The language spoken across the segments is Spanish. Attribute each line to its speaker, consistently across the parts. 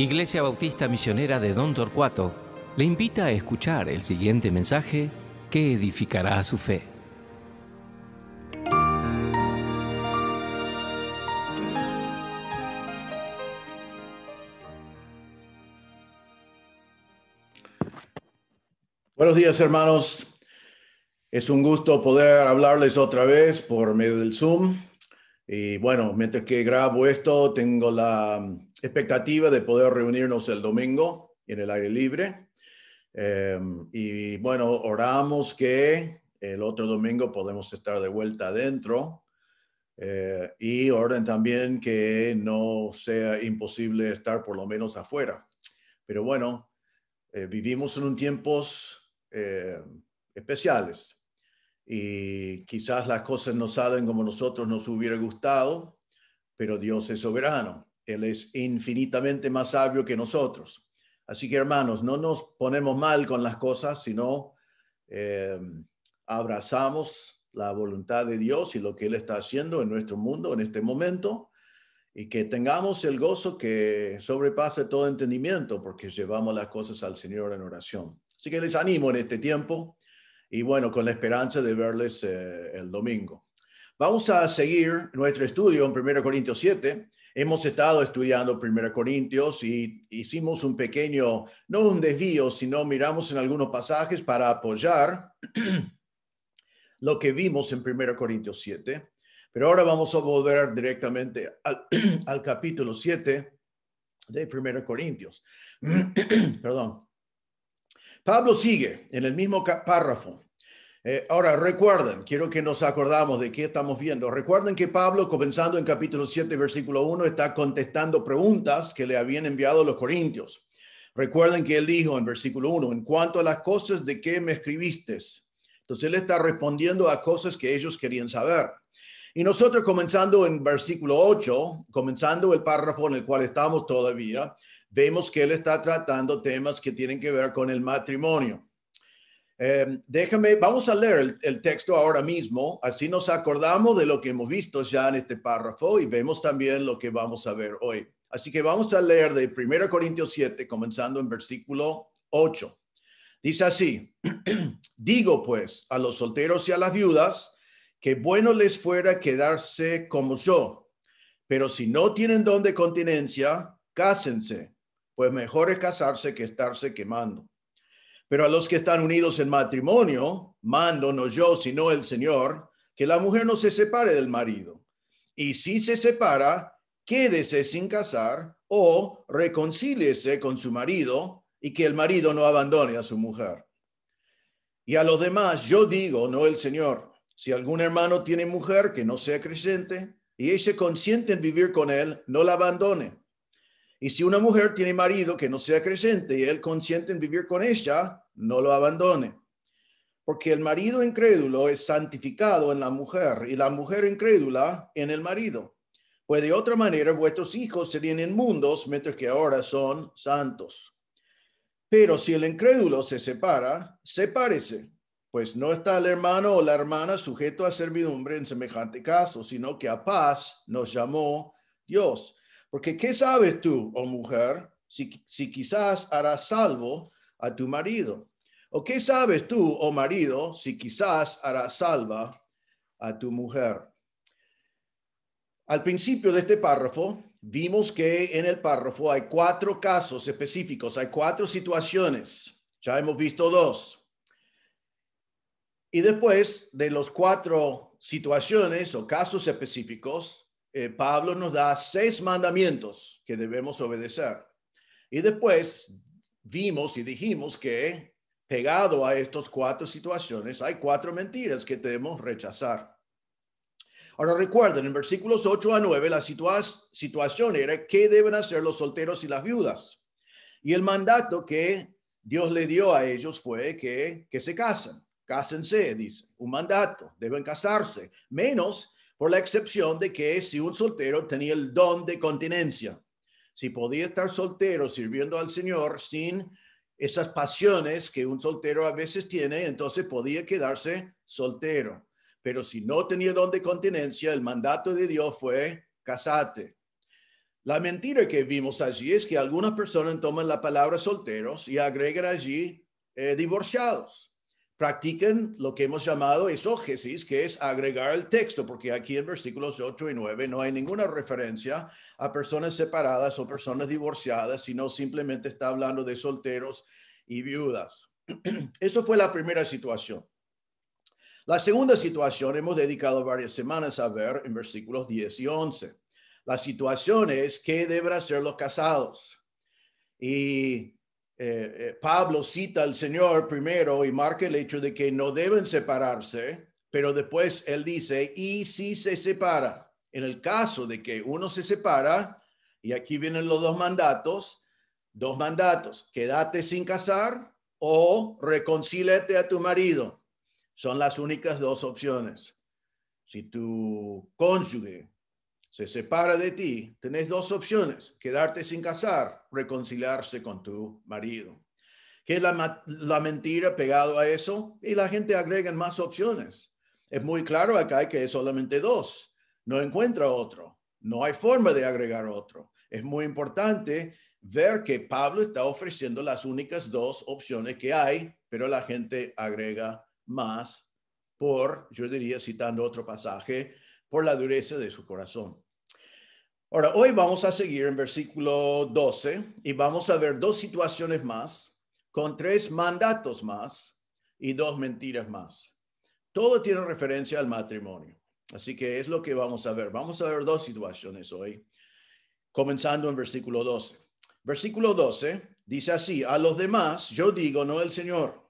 Speaker 1: Iglesia Bautista Misionera de Don Torcuato le invita a escuchar el siguiente mensaje que edificará su fe. Buenos días hermanos, es un gusto poder hablarles otra vez por medio del Zoom. Y bueno, mientras que grabo esto, tengo la expectativa de poder reunirnos el domingo en el aire libre. Em, y bueno, oramos que el otro domingo podemos estar de vuelta adentro. Eh, y orden también que no sea imposible estar por lo menos afuera. Pero bueno, eh, vivimos en un tiempos eh, especiales y quizás las cosas no salen como nosotros nos hubiera gustado, pero Dios es soberano él es infinitamente más sabio que nosotros. Así que hermanos, no nos ponemos mal con las cosas, sino eh, abrazamos la voluntad de Dios y lo que Él está haciendo en nuestro mundo en este momento y que tengamos el gozo que sobrepase todo entendimiento porque llevamos las cosas al Señor en oración. Así que les animo en este tiempo y bueno, con la esperanza de verles eh, el domingo. Vamos a seguir nuestro estudio en 1 Corintios 7 Hemos estado estudiando Primera Corintios y hicimos un pequeño, no un desvío, sino miramos en algunos pasajes para apoyar lo que vimos en Primera Corintios 7. Pero ahora vamos a volver directamente al, capítulo 7 de Primera Corintios. Perdón. Pablo sigue en el mismo párrafo eh, ahora, recuerden, quiero que nos acordamos de qué estamos viendo. Recuerden que Pablo, comenzando en capítulo 7, versículo 1, está contestando preguntas que le habían enviado los corintios. Recuerden que él dijo en versículo 1, en cuanto a las cosas de qué me escribiste. Entonces él está respondiendo a cosas que ellos querían saber. Y nosotros comenzando en versículo 8, comenzando el párrafo en el cual estamos todavía, vemos que él está tratando temas que tienen que ver con el matrimonio. Em, déjame, vamos a leer el, el, texto ahora mismo, así nos acordamos de lo que hemos visto ya en este párrafo y vemos también lo que vamos a ver hoy. Así que vamos a leer de 1 Corintios 7, comenzando en versículo 8. Dice así, digo pues a los solteros y a las viudas que bueno les fuera quedarse como yo, pero si no tienen don de continencia, cásense, pues mejor es casarse que estarse quemando. Pero a los que están unidos en matrimonio, mando no yo, sino el Señor, que la mujer no se separe del marido. Y si se separa, quédese sin casar o reconcíliese con su marido y que el marido no abandone a su mujer. Y a los demás yo digo, no el Señor, si algún hermano tiene mujer que no sea creyente y ella consiente en vivir con él, no la abandone. Y si una mujer tiene marido que no sea creyente y él consiente en vivir con ella, no lo abandone. Porque el marido incrédulo es santificado en la mujer y la mujer incrédula en el marido. Pues de otra manera vuestros hijos serían inmundos mientras que ahora son santos. Pero si el incrédulo se separa, sepárese, pues no está el hermano o la hermana sujeto a servidumbre en semejante caso, sino que a paz nos llamó Dios porque ¿qué sabes tú, oh mujer, si, quizás harás salvo a tu marido? ¿O qué sabes tú, oh marido, si quizás harás salva a tu mujer? Al principio de este párrafo, vimos que en el párrafo hay cuatro casos específicos, hay cuatro situaciones. Ya hemos visto dos. Y después de los cuatro situaciones o casos específicos, eh, Pablo nos da seis mandamientos que debemos obedecer. Y después vimos y dijimos que pegado a estas cuatro situaciones hay cuatro mentiras que debemos rechazar. Ahora recuerden, en versículos 8 a 9 la situación era qué deben hacer los solteros y las viudas. Y el mandato que Dios le dio a ellos fue que, que se casen. Cásense, dice, un mandato, deben casarse, menos por la excepción de que si un soltero tenía el don de continencia, si podía estar soltero sirviendo al Señor sin esas pasiones que un soltero a veces tiene, entonces podía quedarse soltero. Pero si no tenía don de continencia, el mandato de Dios fue casate. La mentira que vimos allí es que algunas personas toman la palabra solteros y agregan allí eh, divorciados practiquen lo que hemos llamado exógesis, que es agregar el texto, porque aquí en versículos 8 y 9 no hay ninguna referencia a personas separadas o personas divorciadas, sino simplemente está hablando de solteros y viudas. Eso fue la primera situación. La segunda situación hemos dedicado varias semanas a ver en versículos 10 y 11. La situación es qué deben hacer los casados. Y eh, eh, Pablo cita al Señor primero y marca el hecho de que no deben separarse, pero después él dice, y si se separa, en el caso de que uno se separa, y aquí vienen los dos mandatos, dos mandatos, quédate sin casar o reconcílate a tu marido. Son las únicas dos opciones. Si tu cónyuge se separa de ti, tenés dos opciones, quedarte sin casar, reconciliarse con tu marido. ¿Qué es la, mentira pegado a eso? Y la gente agrega más opciones. Es muy claro acá que es solamente dos, no encuentra otro, no hay forma de agregar otro. Es muy importante ver que Pablo está ofreciendo las únicas dos opciones que hay, pero la gente agrega más por, yo diría, citando otro pasaje, por la dureza de su corazón. Ahora, hoy vamos a seguir en versículo 12 y vamos a ver dos situaciones más, con tres mandatos más y dos mentiras más. Todo tiene referencia al matrimonio. Así que es lo que vamos a ver. Vamos a ver dos situaciones hoy, comenzando en versículo 12. Versículo 12 dice así, a los demás yo digo, no el Señor,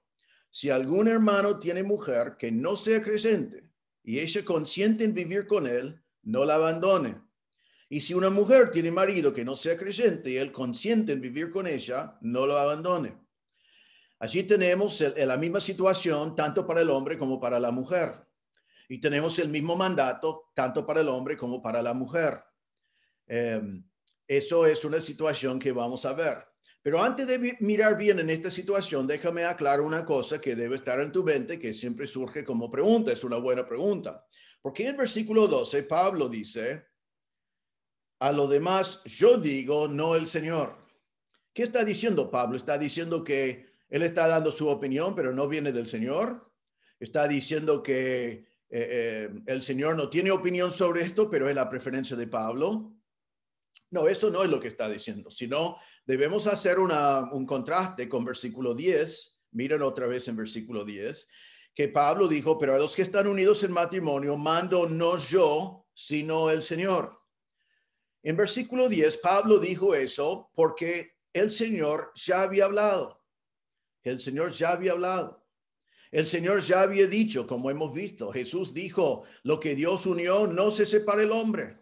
Speaker 1: si algún hermano tiene mujer que no sea creciente y ella consiente en vivir con él, no la abandone. Y si una mujer tiene marido que no sea creyente y él consiente en vivir con ella, no lo abandone. Allí tenemos la misma situación tanto para el hombre como para la mujer. Y tenemos el mismo mandato tanto para el hombre como para la mujer. Em, eso es una situación que vamos a ver. Pero antes de mirar bien en esta situación, déjame aclarar una cosa que debe estar en tu mente, que siempre surge como pregunta, es una buena pregunta. Porque en el versículo 12, Pablo dice, a lo demás yo digo, no el Señor. ¿Qué está diciendo Pablo? ¿Está diciendo que él está dando su opinión, pero no viene del Señor? ¿Está diciendo que eh, eh, el Señor no tiene opinión sobre esto, pero es la preferencia de Pablo? No, eso no es lo que está diciendo, sino debemos hacer un contraste con versículo 10. Miren otra vez en versículo 10, que Pablo dijo, pero a los que están unidos en matrimonio mando no yo, sino el Señor. En versículo 10, Pablo dijo eso porque el Señor ya había hablado. El Señor ya había hablado. El Señor ya había dicho, como hemos visto, Jesús dijo, lo que Dios unió no se separa el hombre.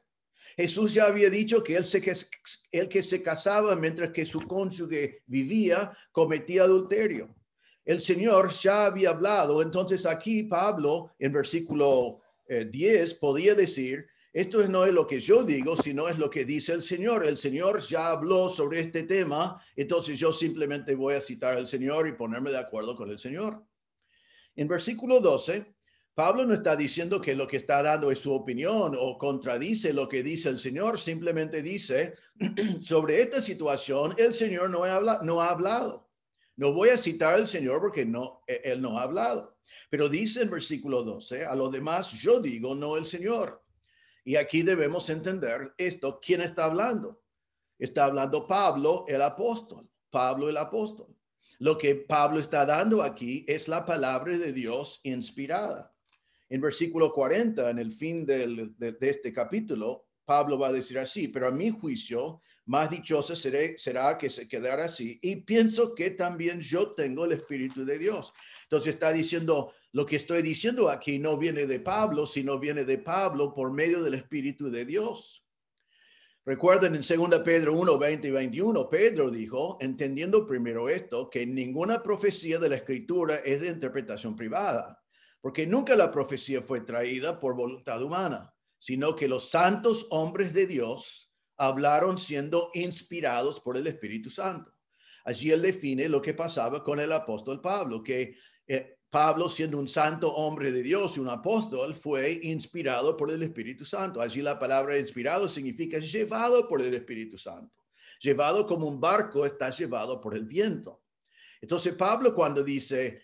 Speaker 1: Jesús ya había dicho que el, se, que se casaba mientras que su cónyuge vivía cometía adulterio. El Señor ya había hablado, entonces aquí Pablo en versículo 10 eh, podía decir, esto no es lo que yo digo, sino es lo que dice el Señor. El Señor ya habló sobre este tema, entonces yo simplemente voy a citar al Señor y ponerme de acuerdo con el Señor. En versículo 12, Pablo no está diciendo que lo que está dando es su opinión o contradice lo que dice el Señor, simplemente dice, sobre esta situación el Señor no, ha hablado. No voy a citar al Señor porque no, e, Él no ha hablado. Pero dice en versículo 12, a lo demás yo digo, no el Señor. Y aquí debemos entender esto, ¿quién está hablando? Está hablando Pablo el apóstol, Pablo el apóstol. Lo que Pablo está dando aquí es la palabra de Dios inspirada. En versículo 40, en el fin de, este capítulo, Pablo va a decir así, pero a mi juicio, más dichosa será que se quedara así. Y pienso que también yo tengo el Espíritu de Dios. Entonces está diciendo, lo que estoy diciendo aquí no viene de Pablo, sino viene de Pablo por medio del Espíritu de Dios. Recuerden en 2 Pedro 1, 20 y 21, Pedro dijo, entendiendo primero esto, que ninguna profecía de la escritura es de interpretación privada porque nunca la profecía fue traída por voluntad humana, sino que los santos hombres de Dios hablaron siendo inspirados por el Espíritu Santo. Allí él define lo que pasaba con el apóstol Pablo, que eh, Pablo, siendo un santo hombre de Dios y un apóstol, fue inspirado por el Espíritu Santo. Allí la palabra inspirado significa llevado por el Espíritu Santo. Llevado como un barco está llevado por el viento. Entonces Pablo cuando dice,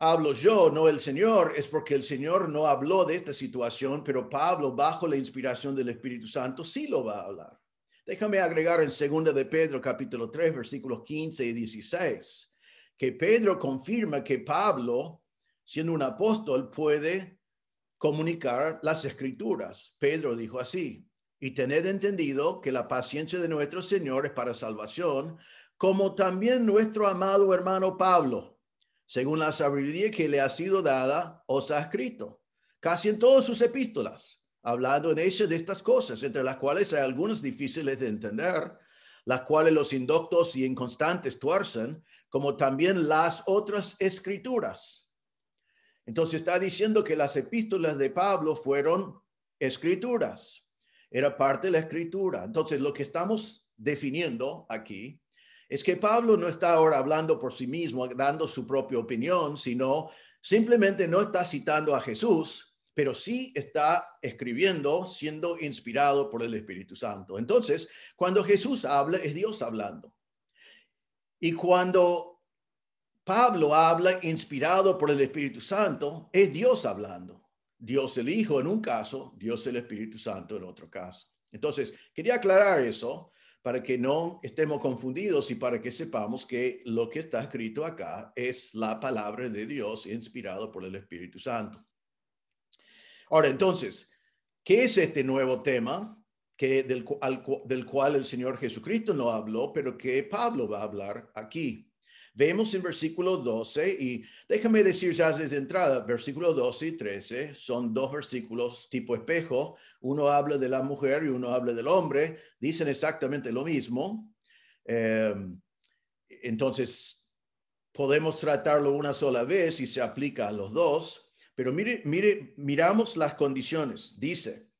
Speaker 1: hablo yo, no el Señor, es porque el Señor no habló de esta situación, pero Pablo, bajo la inspiración del Espíritu Santo, sí lo va a hablar. Déjame agregar en 2 de Pedro, capítulo 3, versículos 15 y 16, que Pedro confirma que Pablo, siendo un apóstol, puede comunicar las escrituras. Pedro dijo así, y tened entendido que la paciencia de nuestro Señor es para salvación, como también nuestro amado hermano Pablo según la sabiduría que le ha sido dada, os ha escrito, casi en todas sus epístolas, hablando en ellas de estas cosas, entre las cuales hay algunas difíciles de entender, las cuales los inductos y inconstantes tuercen, como también las otras escrituras. Entonces está diciendo que las epístolas de Pablo fueron escrituras, era parte de la escritura. Entonces lo que estamos definiendo aquí es que Pablo no está ahora hablando por sí mismo, dando su propia opinión, sino simplemente no está citando a Jesús, pero sí está escribiendo, siendo inspirado por el Espíritu Santo. Entonces, cuando Jesús habla, es Dios hablando. Y cuando Pablo habla inspirado por el Espíritu Santo, es Dios hablando. Dios el Hijo en un caso, Dios el Espíritu Santo en otro caso. Entonces, quería aclarar eso para que no estemos confundidos y para que sepamos que lo que está escrito acá es la palabra de Dios inspirado por el Espíritu Santo. Ahora, entonces, ¿qué es este nuevo tema del, del cual el Señor Jesucristo no habló, pero que Pablo va a hablar aquí? Vemos en versículo 12 y déjame decir ya desde entrada, versículo 12 y 13 son dos versículos tipo espejo. Uno habla de la mujer y uno habla del hombre. Dicen exactamente lo mismo. Em, entonces, podemos tratarlo una sola vez y se aplica a los dos. Pero mire, mire, miramos las condiciones. Dice,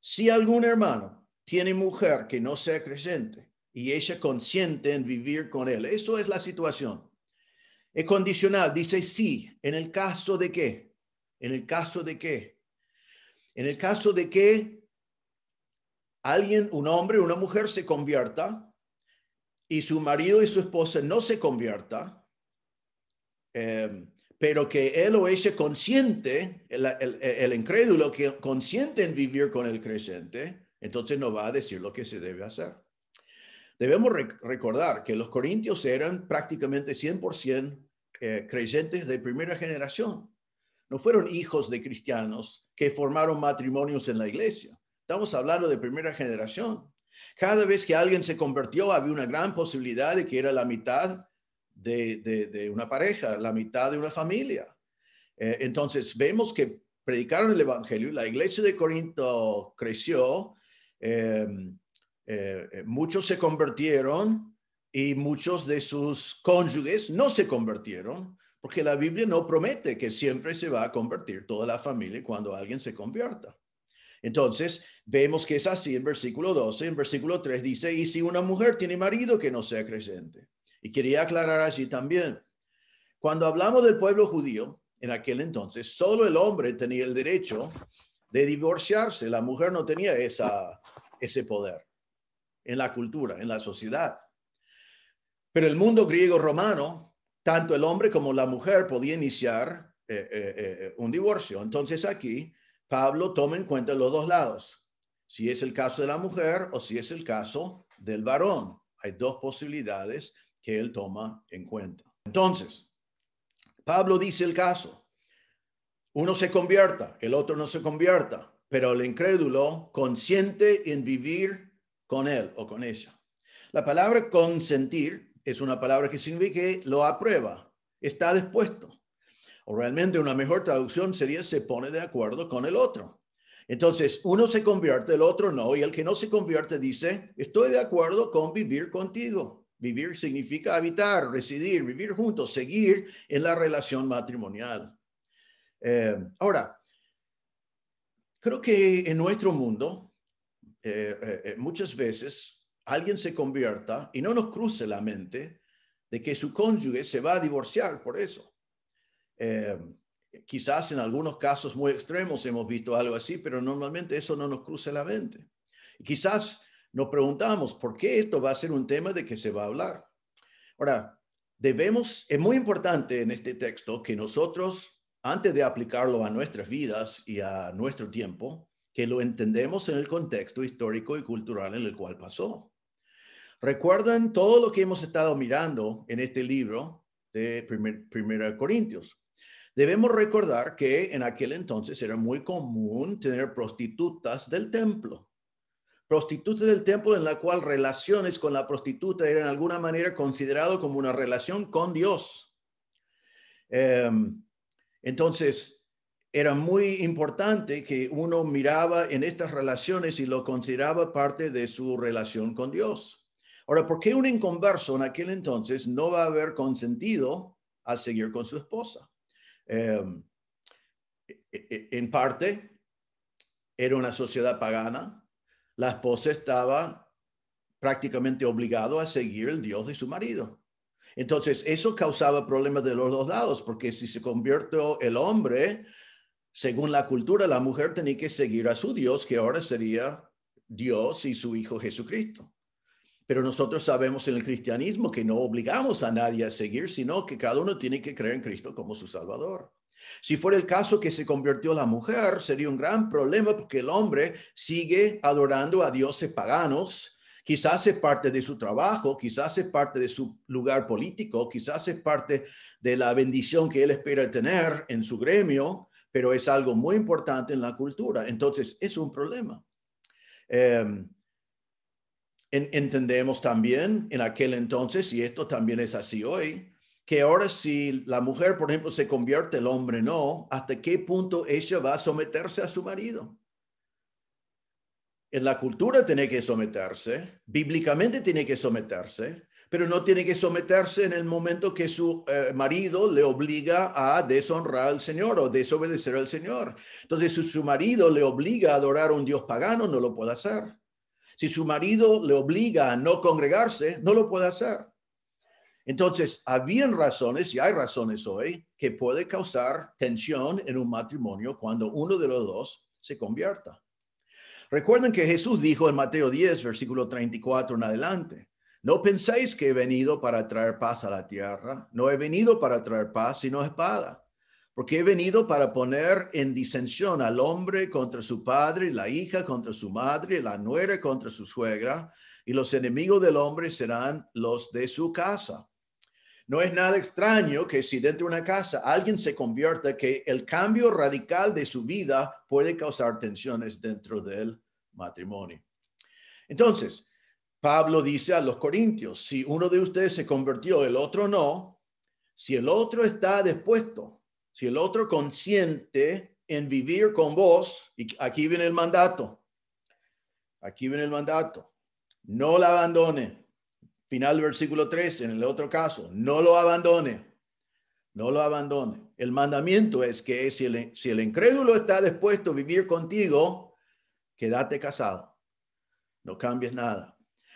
Speaker 1: si algún hermano tiene mujer que no sea creyente y ella consciente en vivir con él. Eso es la situación. Es condicional, dice sí, en el caso de qué, en el caso de qué, en el caso de que alguien, un hombre, una mujer se convierta y su marido y su esposa no se convierta, em, pero que él o ella consiente, el, el, incrédulo que consiente en vivir con el creyente, entonces no va a decir lo que se debe hacer. Debemos recordar que los corintios eran prácticamente 100% eh, creyentes de primera generación. No fueron hijos de cristianos que formaron matrimonios en la iglesia. Estamos hablando de primera generación. Cada vez que alguien se convirtió, había una gran posibilidad de que era la mitad de, una pareja, la mitad de una familia. Eh, entonces, vemos que predicaron el Evangelio, la iglesia de Corinto creció, eh, eh, eh, muchos se convirtieron y muchos de sus cónyuges no se convirtieron, porque la Biblia no promete que siempre se va a convertir toda la familia cuando alguien se convierta. Entonces, vemos que es así en versículo 12. En versículo 3 dice, y si una mujer tiene marido que no sea creyente. Y quería aclarar así también. Cuando hablamos del pueblo judío, en aquel entonces, solo el hombre tenía el derecho de divorciarse. La mujer no tenía esa, ese poder en la cultura, en la sociedad. Pero el mundo griego romano, tanto el hombre como la mujer podía iniciar eh, eh, eh, un divorcio. Entonces aquí Pablo toma en cuenta los dos lados, si es el caso de la mujer o si es el caso del varón. Hay dos posibilidades que él toma en cuenta. Entonces, Pablo dice el caso. Uno se convierta, el otro no se convierta, pero el incrédulo, consciente en vivir con él o con ella. La palabra consentir es una palabra que significa lo aprueba, está dispuesto. O realmente una mejor traducción sería se pone de acuerdo con el otro. Entonces, uno se convierte, el otro no, y el que no se convierte dice, estoy de acuerdo con vivir contigo. Vivir significa habitar, residir, vivir juntos, seguir en la relación matrimonial. Eh, ahora, creo que en nuestro mundo eh, eh, eh, muchas veces alguien se convierta y no nos cruce la mente de que su cónyuge se va a divorciar por eso. quizás en algunos casos muy extremos hemos visto algo así, pero normalmente eso no nos cruce la mente. quizás nos preguntamos por qué esto va a ser un tema de que se va a hablar. Ahora, debemos, es muy importante en este texto que nosotros, antes de aplicarlo a nuestras vidas y a nuestro tiempo, que lo entendemos en el contexto histórico y cultural en el cual pasó. Recuerdan todo lo que hemos estado mirando en este libro de 1 Primera Corintios. Debemos recordar que en aquel entonces era muy común tener prostitutas del templo. Prostitutas del templo en la cual relaciones con la prostituta eran en alguna manera considerado como una relación con Dios. Em, entonces, era muy importante que uno miraba en estas relaciones y lo consideraba parte de su relación con Dios. Ahora, ¿por qué un inconverso en aquel entonces no va a haber consentido a seguir con su esposa? Em, e-, e-, en parte, era una sociedad pagana. La esposa estaba prácticamente obligado a seguir el Dios de su marido. Entonces, eso causaba problemas de los dos lados, porque si se convirtió el hombre según la cultura, la mujer tenía que seguir a su Dios, que ahora sería Dios y su Hijo Jesucristo. Pero nosotros sabemos en el cristianismo que no obligamos a nadie a seguir, sino que cada uno tiene que creer en Cristo como su Salvador. Si fuera el caso que se convirtió la mujer, sería un gran problema porque el hombre sigue adorando a dioses paganos, quizás es parte de su trabajo, quizás es parte de su lugar político, quizás es parte de la bendición que él espera tener en su gremio, pero es algo muy importante en la cultura. Entonces, es un problema. Em, entendemos también en aquel entonces, y esto también es así hoy, que ahora si la mujer, por ejemplo, se convierte, el hombre no, ¿hasta qué punto ella va a someterse a su marido? En la cultura tiene que someterse, bíblicamente tiene que someterse, pero no tiene que someterse en el momento que su eh, marido le obliga a deshonrar al Señor o desobedecer al Señor. Entonces, si su marido le obliga a adorar a un Dios pagano, no lo puede hacer. Si su marido le obliga a no congregarse, no lo puede hacer. Entonces, habían razones, y hay razones hoy, que puede causar tensión en un matrimonio cuando uno de los dos se convierta. Recuerden que Jesús dijo en Mateo 10, versículo 34 en adelante, no penséis que he venido para traer paz a la tierra. No he venido para traer paz, sino espada. Porque he venido para poner en disensión al hombre contra su padre, la hija contra su madre, la nuera contra su suegra, y los enemigos del hombre serán los de su casa. No es nada extraño que si dentro de una casa alguien se convierta, que el cambio radical de su vida puede causar tensiones dentro del matrimonio. Entonces, Pablo dice a los corintios, si uno de ustedes se convirtió, el otro no, si el otro está dispuesto, si el otro consiente en vivir con vos, y aquí viene el mandato, aquí viene el mandato, no la abandone. Final versículo 3, en el otro caso, no lo abandone, no lo abandone. El mandamiento es que si el, si el incrédulo está dispuesto a vivir contigo, quédate casado, no cambies nada.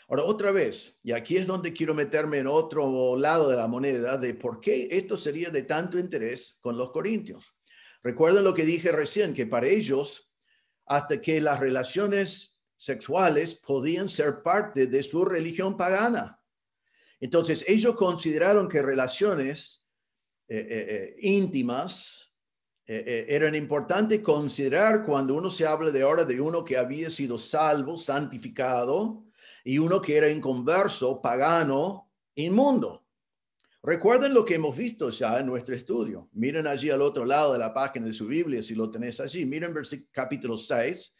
Speaker 1: Ahora, otra vez, y aquí es donde quiero meterme en otro lado de la moneda de por qué esto sería de tanto interés con los corintios. Recuerden lo que dije recién, que para ellos, hasta que las relaciones sexuales podían ser parte de su religión pagana. Entonces, ellos consideraron que relaciones eh, eh, eh, íntimas eran importantes considerar cuando uno se habla de ahora de uno que había sido salvo, santificado, y uno que era inconverso, pagano, inmundo. Recuerden lo que hemos visto ya en nuestro estudio. Miren allí al otro lado de la página de su Biblia, si lo tenés allí. Miren capítulo 6,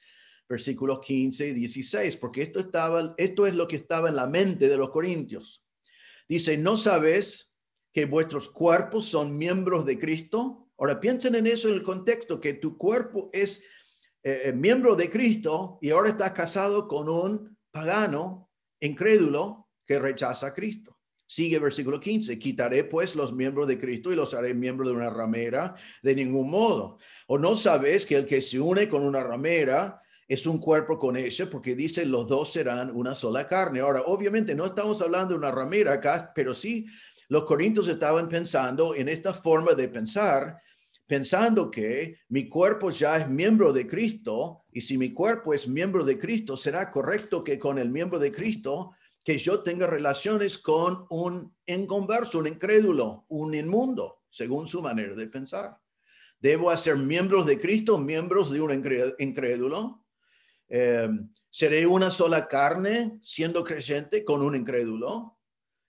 Speaker 1: versículos 15 y 16, porque esto, estaba, esto es lo que estaba en la mente de los corintios. Dice, ¿no sabes que vuestros cuerpos son miembros de Cristo? Ahora piensen en eso en el contexto, que tu cuerpo es eh, eh, miembro de Cristo y ahora estás casado con un pagano, incrédulo, que rechaza a Cristo. Sigue versículo 15, quitaré pues los miembros de Cristo y los haré miembros de una ramera de ningún modo. O no sabes que el que se une con una ramera es un cuerpo con ella, porque dice los dos serán una sola carne. Ahora, obviamente no estamos hablando de una ramera acá, pero sí los corintios estaban pensando en esta forma de pensar pensando que mi cuerpo ya es miembro de Cristo y si mi cuerpo es miembro de Cristo, será correcto que con el miembro de Cristo que yo tenga relaciones con un inconverso, un incrédulo, un inmundo, según su manera de pensar. Debo hacer miembros de Cristo, miembros de un incrédulo. Eh, seré una sola carne siendo creyente con un incrédulo.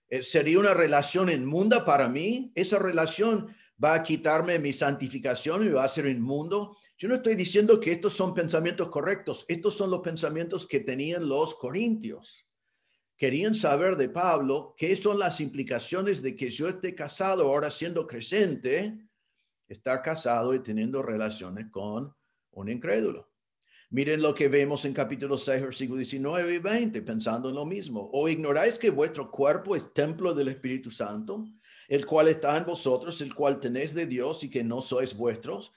Speaker 1: Eh, sería una relación inmunda para mí. Esa relación va a quitarme mi santificación y va a ser inmundo. Yo no estoy diciendo que estos son pensamientos correctos, estos son los pensamientos que tenían los corintios. Querían saber de Pablo qué son las implicaciones de que yo esté casado ahora siendo creciente, estar casado y teniendo relaciones con un incrédulo. Miren lo que vemos en capítulo 6, versículo 19 y 20, pensando en lo mismo. ¿O ignoráis que vuestro cuerpo es templo del Espíritu Santo, el cual está en vosotros, el cual tenéis de Dios y que no sois vuestros,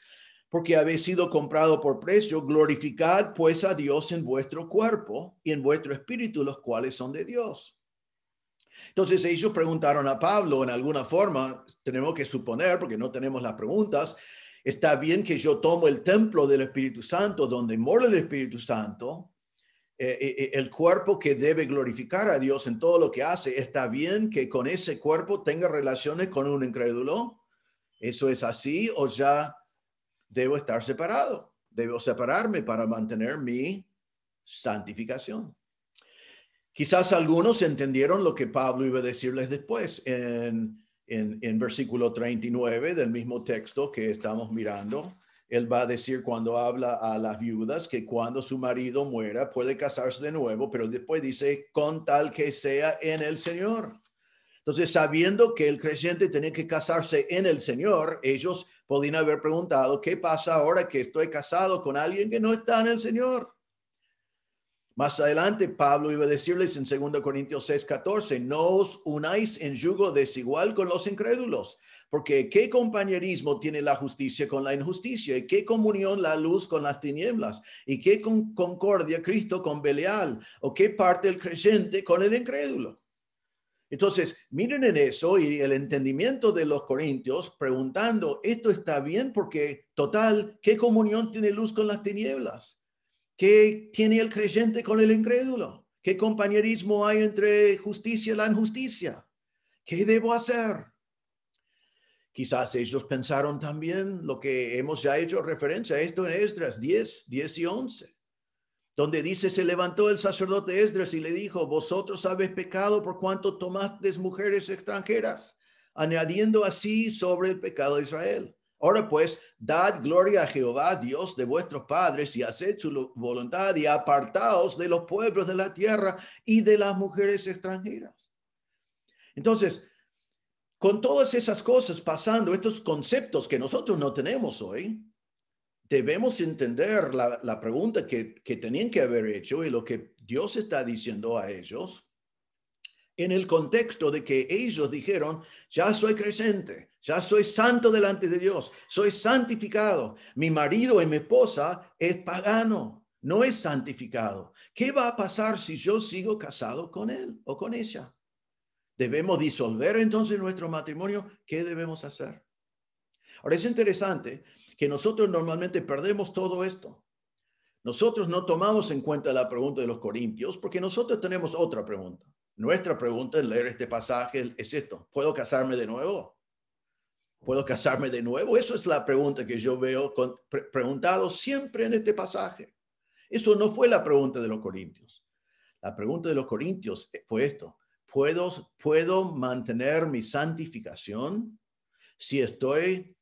Speaker 1: porque habéis sido comprado por precio. Glorificad pues a Dios en vuestro cuerpo y en vuestro espíritu, los cuales son de Dios. Entonces ellos preguntaron a Pablo en alguna forma, tenemos que suponer, porque no tenemos las preguntas, está bien que yo tomo el templo del Espíritu Santo, donde mora el Espíritu Santo, eh, eh, eh, el cuerpo que debe glorificar a Dios en todo lo que hace. ¿Está bien que con ese cuerpo tenga relaciones con un incrédulo? ¿Eso es así o ya debo estar separado? Debo separarme para mantener mi santificación. Quizás algunos entendieron lo que Pablo iba a decirles después en, en, en versículo 39 del mismo texto que estamos mirando él va a decir cuando habla a las viudas que cuando su marido muera puede casarse de nuevo, pero después dice, con tal que sea en el Señor. Entonces, sabiendo que el creyente tenía que casarse en el Señor, ellos podían haber preguntado, ¿qué pasa ahora que estoy casado con alguien que no está en el Señor? Más adelante, Pablo iba a decirles en 2 Corintios 6, 14, no os unáis en yugo desigual con los incrédulos, porque ¿qué compañerismo tiene la justicia con la injusticia? ¿Y qué comunión la luz con las tinieblas? ¿Y qué concordia Cristo con Belial? ¿O qué parte el creyente con el incrédulo? Entonces, miren en eso y el entendimiento de los corintios preguntando, ¿esto está bien? Porque, total, ¿qué comunión tiene luz con las tinieblas? ¿Qué tiene el creyente con el incrédulo? ¿Qué compañerismo hay entre justicia y la injusticia? ¿Qué debo hacer? Quizás ellos pensaron también lo que hemos ya hecho referencia a esto en Esdras 10, 10 y 11, donde dice, se levantó el sacerdote Esdras y le dijo, vosotros habéis pecado por cuanto tomasteis mujeres extranjeras, añadiendo así sobre el pecado de Israel. Ahora pues, dad gloria a Jehová, Dios de vuestros padres, y haced su voluntad y apartaos de los pueblos de la tierra y de las mujeres extranjeras. Entonces, con todas esas cosas pasando, estos conceptos que nosotros no tenemos hoy, debemos entender la, pregunta que, que tenían que haber hecho y lo que Dios está diciendo a ellos en el contexto de que ellos dijeron, ya soy creyente, ya soy santo delante de Dios, soy santificado, mi marido y mi esposa es pagano, no es santificado. ¿Qué va a pasar si yo sigo casado con él o con ella? ¿Debemos disolver entonces nuestro matrimonio? ¿Qué debemos hacer? Ahora es interesante que nosotros normalmente perdemos todo esto. Nosotros no tomamos en cuenta la pregunta de los corintios porque nosotros tenemos otra pregunta. Nuestra pregunta al leer este pasaje es esto, ¿puedo casarme de nuevo? ¿Puedo casarme de nuevo? Eso es la pregunta que yo veo preguntado siempre en este pasaje. Eso no fue la pregunta de los corintios. La pregunta de los corintios fue esto, ¿puedo, puedo mantener mi santificación si estoy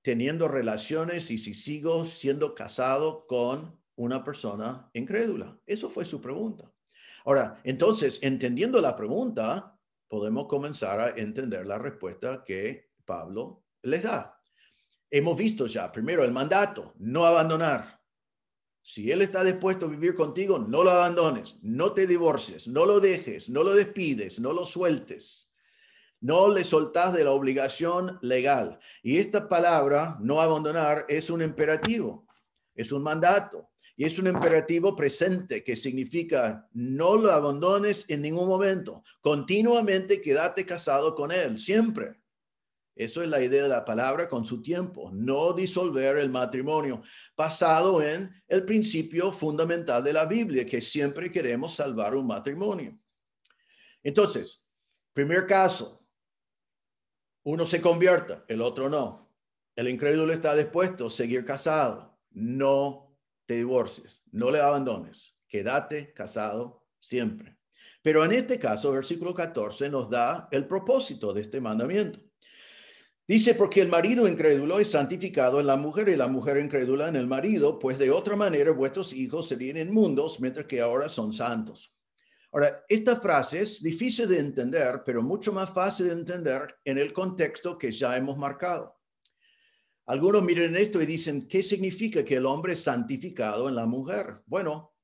Speaker 1: teniendo relaciones y si sigo siendo casado con una persona incrédula? Eso fue su pregunta. Ahora, entonces, entendiendo la pregunta, podemos comenzar a entender la respuesta que Pablo les da. Hemos visto ya, primero, el mandato, no abandonar. Si él está dispuesto a vivir contigo, no lo abandones, no te divorcies, no lo dejes, no lo despides, no lo sueltes. No le soltás de la obligación legal. Y esta palabra, no abandonar, es un imperativo, es un mandato. Y es un imperativo presente que significa no lo abandones en ningún momento. Continuamente quédate casado con Él, siempre. Eso es la idea de la palabra con su tiempo, no disolver el matrimonio, basado en el principio fundamental de la Biblia, que siempre queremos salvar un matrimonio. Entonces, primer caso, uno se convierta, el otro no. El incrédulo está dispuesto a seguir casado. No te divorcies, no le abandones, quédate casado siempre. Pero en este caso, versículo 14 nos da el propósito de este mandamiento. Dice, porque el marido incrédulo es santificado en la mujer y la mujer incrédula en el marido, pues de otra manera vuestros hijos serían mundos mientras que ahora son santos. Ahora, esta frase es difícil de entender, pero mucho más fácil de entender en el contexto que ya hemos marcado. Algunos miran esto y dicen, ¿qué significa que el hombre es santificado en la mujer? Bueno,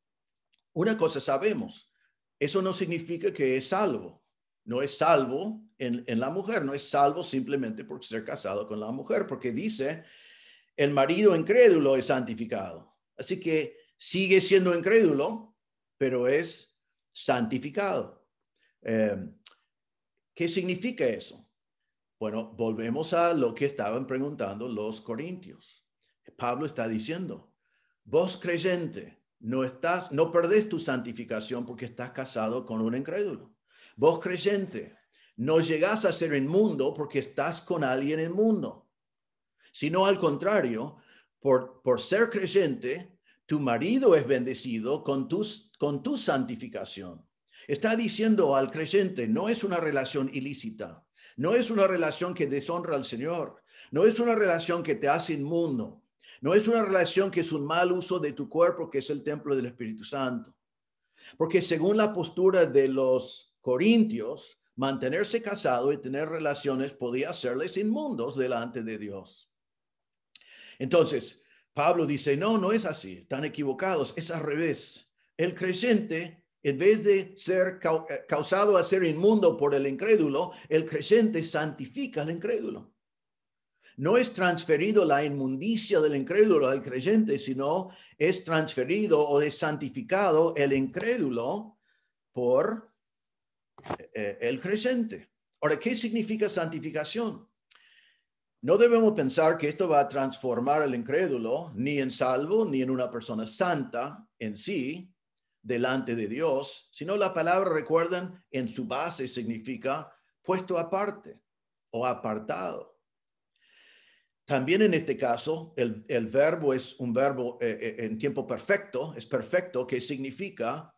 Speaker 1: una cosa sabemos, eso no significa que es salvo. No es salvo en, la mujer, no es salvo simplemente por ser casado con la mujer, porque dice, el marido incrédulo es santificado. Así que sigue siendo incrédulo, pero es santificado. Em, ¿Qué significa eso? Bueno, volvemos a lo que estaban preguntando los corintios. Pablo está diciendo, vos creyente, no estás, no perdés tu santificación porque estás casado con un incrédulo. Vos creyente, no llegás a ser inmundo porque estás con alguien inmundo. Sino al contrario, por, ser creyente, tu marido es bendecido tus, con tu santificación. Está diciendo al creyente, no es una relación ilícita no es una relación que deshonra al Señor. No es una relación que te hace inmundo. No es una relación que es un mal uso de tu cuerpo, que es el templo del Espíritu Santo. Porque según la postura de los corintios, mantenerse casado y tener relaciones podía hacerles inmundos delante de Dios. Entonces, Pablo dice, no, no es así, están equivocados, es al revés. El creyente en vez de ser eh, causado a ser inmundo por el incrédulo, el creyente santifica al incrédulo. No es transferido la inmundicia del incrédulo al creyente, sino es transferido o es santificado el incrédulo por eh, eh, el creyente. Ahora, ¿qué significa santificación? No debemos pensar que esto va a transformar al incrédulo ni en salvo ni en una persona santa en sí, delante de Dios, sino la palabra, recuerden, en su base significa puesto aparte o apartado. También en este caso, el, verbo es un verbo eh, eh, en tiempo perfecto, es perfecto, que significa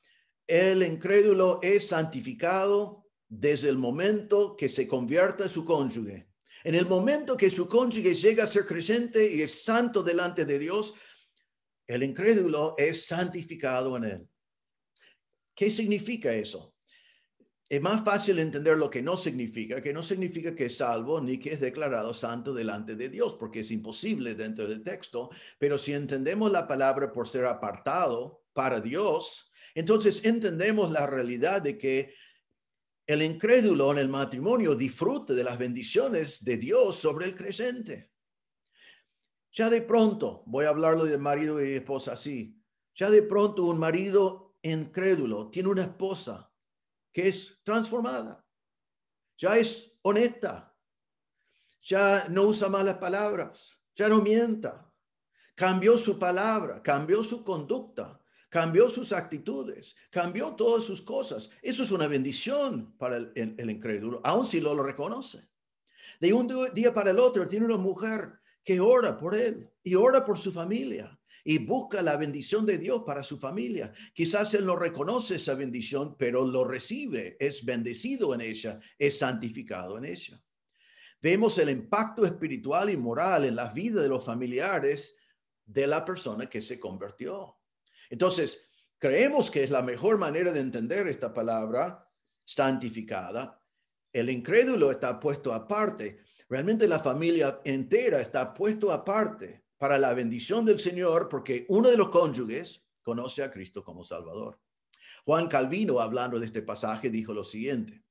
Speaker 1: el incrédulo es santificado desde el momento que se convierta en su cónyuge. En el momento que su cónyuge llega a ser creyente y es santo delante de Dios, el incrédulo es santificado en él. ¿Qué significa eso? Es más fácil entender lo que no significa, que no significa que es salvo ni que es declarado santo delante de Dios, porque es imposible dentro del texto, pero si entendemos la palabra por ser apartado para Dios, entonces entendemos la realidad de que el incrédulo en el matrimonio disfruta de las bendiciones de Dios sobre el creyente. Ya de pronto, voy a hablarlo de marido y esposa así, ya de pronto un marido incrédulo tiene una esposa que es transformada, ya es honesta, ya no usa malas palabras, ya no mienta, cambió su palabra, cambió su conducta, cambió sus actitudes, cambió todas sus cosas. Eso es una bendición para el, incrédulo, aun si lo, lo reconoce. De un día para el otro tiene una mujer que ora por él y ora por su familia y busca la bendición de Dios para su familia. Quizás él no reconoce esa bendición, pero lo recibe, es bendecido en ella, es santificado en ella. Vemos el impacto espiritual y moral en la vida de los familiares de la persona que se convirtió. Entonces, creemos que es la mejor manera de entender esta palabra santificada. El incrédulo está puesto aparte. Realmente la familia entera está puesto aparte para la bendición del Señor porque uno de los cónyuges conoce a Cristo como Salvador. Juan Calvino, hablando de este pasaje, dijo lo siguiente,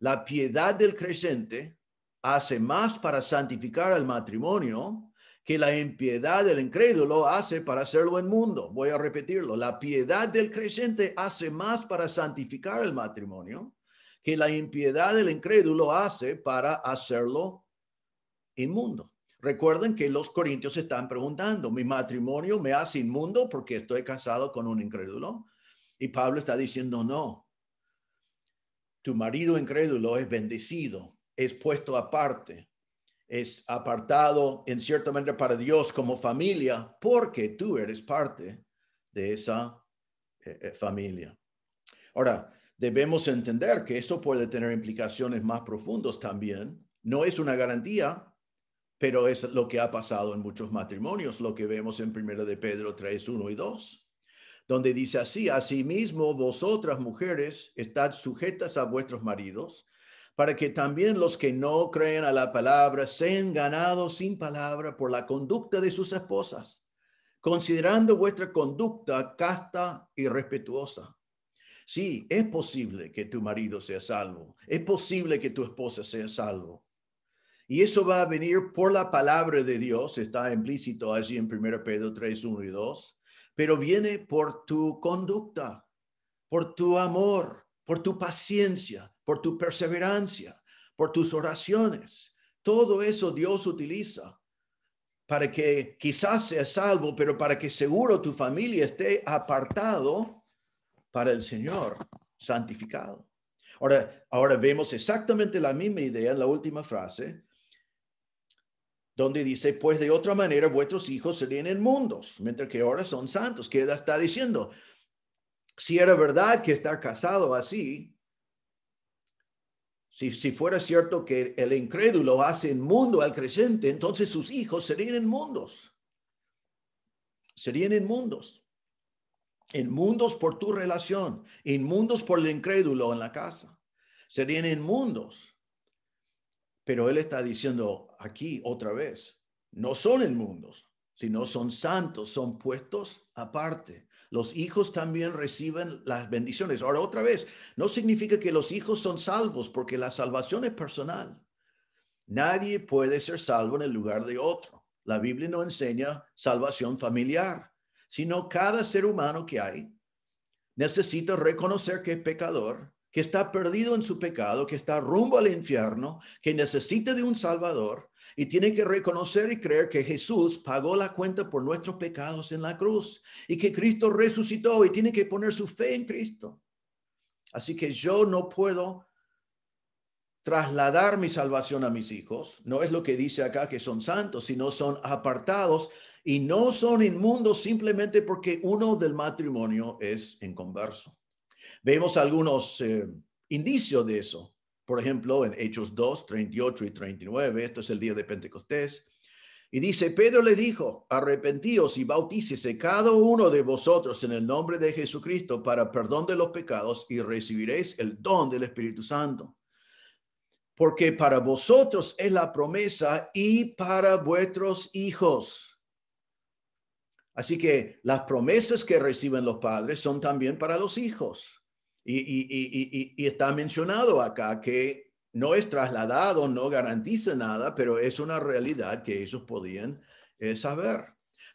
Speaker 1: la piedad del creyente hace más para santificar al matrimonio que la impiedad del incrédulo hace para hacerlo en mundo. Voy a repetirlo. La piedad del creyente hace más para santificar el matrimonio que la impiedad del incrédulo hace para hacerlo inmundo. Recuerden que los corintios están preguntando, mi matrimonio me hace inmundo porque estoy casado con un incrédulo. Y Pablo está diciendo, no, tu marido incrédulo es bendecido, es puesto aparte, es apartado en cierta manera para Dios como familia porque tú eres parte de esa eh, eh, familia. Ahora, debemos entender que esto puede tener implicaciones más profundas también. No es una garantía pero es lo que ha pasado en muchos matrimonios, lo que vemos en 1 de Pedro 3, 1 y 2, donde dice así, asimismo vosotras mujeres estad sujetas a vuestros maridos, para que también los que no creen a la palabra sean ganados sin palabra por la conducta de sus esposas, considerando vuestra conducta casta y respetuosa. Sí, es posible que tu marido sea salvo, es posible que tu esposa sea salvo, y eso va a venir por la palabra de Dios, está implícito allí en 1 Pedro 3, 1 y 2, pero viene por tu conducta, por tu amor, por tu paciencia, por tu perseverancia, por tus oraciones. Todo eso Dios utiliza para que quizás seas salvo, pero para que seguro tu familia esté apartado para el Señor, santificado. Ahora, ahora vemos exactamente la misma idea en la última frase, donde dice, pues de otra manera vuestros hijos serían inmundos, mientras que ahora son santos. ¿Qué está diciendo? Si era verdad que estar casado así, si, fuera cierto que el incrédulo hace mundo al creyente, entonces sus hijos serían inmundos. Serían inmundos. mundos por tu relación, inmundos por el incrédulo en la casa. Serían inmundos. Pero él está diciendo, aquí otra vez, no son inmundos, sino son santos, son puestos aparte. Los hijos también reciben las bendiciones. Ahora otra vez, no significa que los hijos son salvos, porque la salvación es personal. Nadie puede ser salvo en el lugar de otro. La Biblia no enseña salvación familiar, sino cada ser humano que hay necesita reconocer que es pecador que está perdido en su pecado, que está rumbo al infierno, que necesita de un Salvador y tiene que reconocer y creer que Jesús pagó la cuenta por nuestros pecados en la cruz y que Cristo resucitó y tiene que poner su fe en Cristo. Así que yo no puedo trasladar mi salvación a mis hijos. No es lo que dice acá que son santos, sino son apartados y no son inmundos simplemente porque uno del matrimonio es en converso. Vemos algunos eh, indicios de eso. Por ejemplo, en Hechos 2, 38 y 39, esto es el día de Pentecostés. Y dice, Pedro le dijo, arrepentíos y bautícese cada uno de vosotros en el nombre de Jesucristo para perdón de los pecados y recibiréis el don del Espíritu Santo. Porque para vosotros es la promesa y para vuestros hijos. Así que las promesas que reciben los padres son también para los hijos. Y, está mencionado acá que no es trasladado, no garantiza nada, pero es una realidad que ellos podían eh, saber.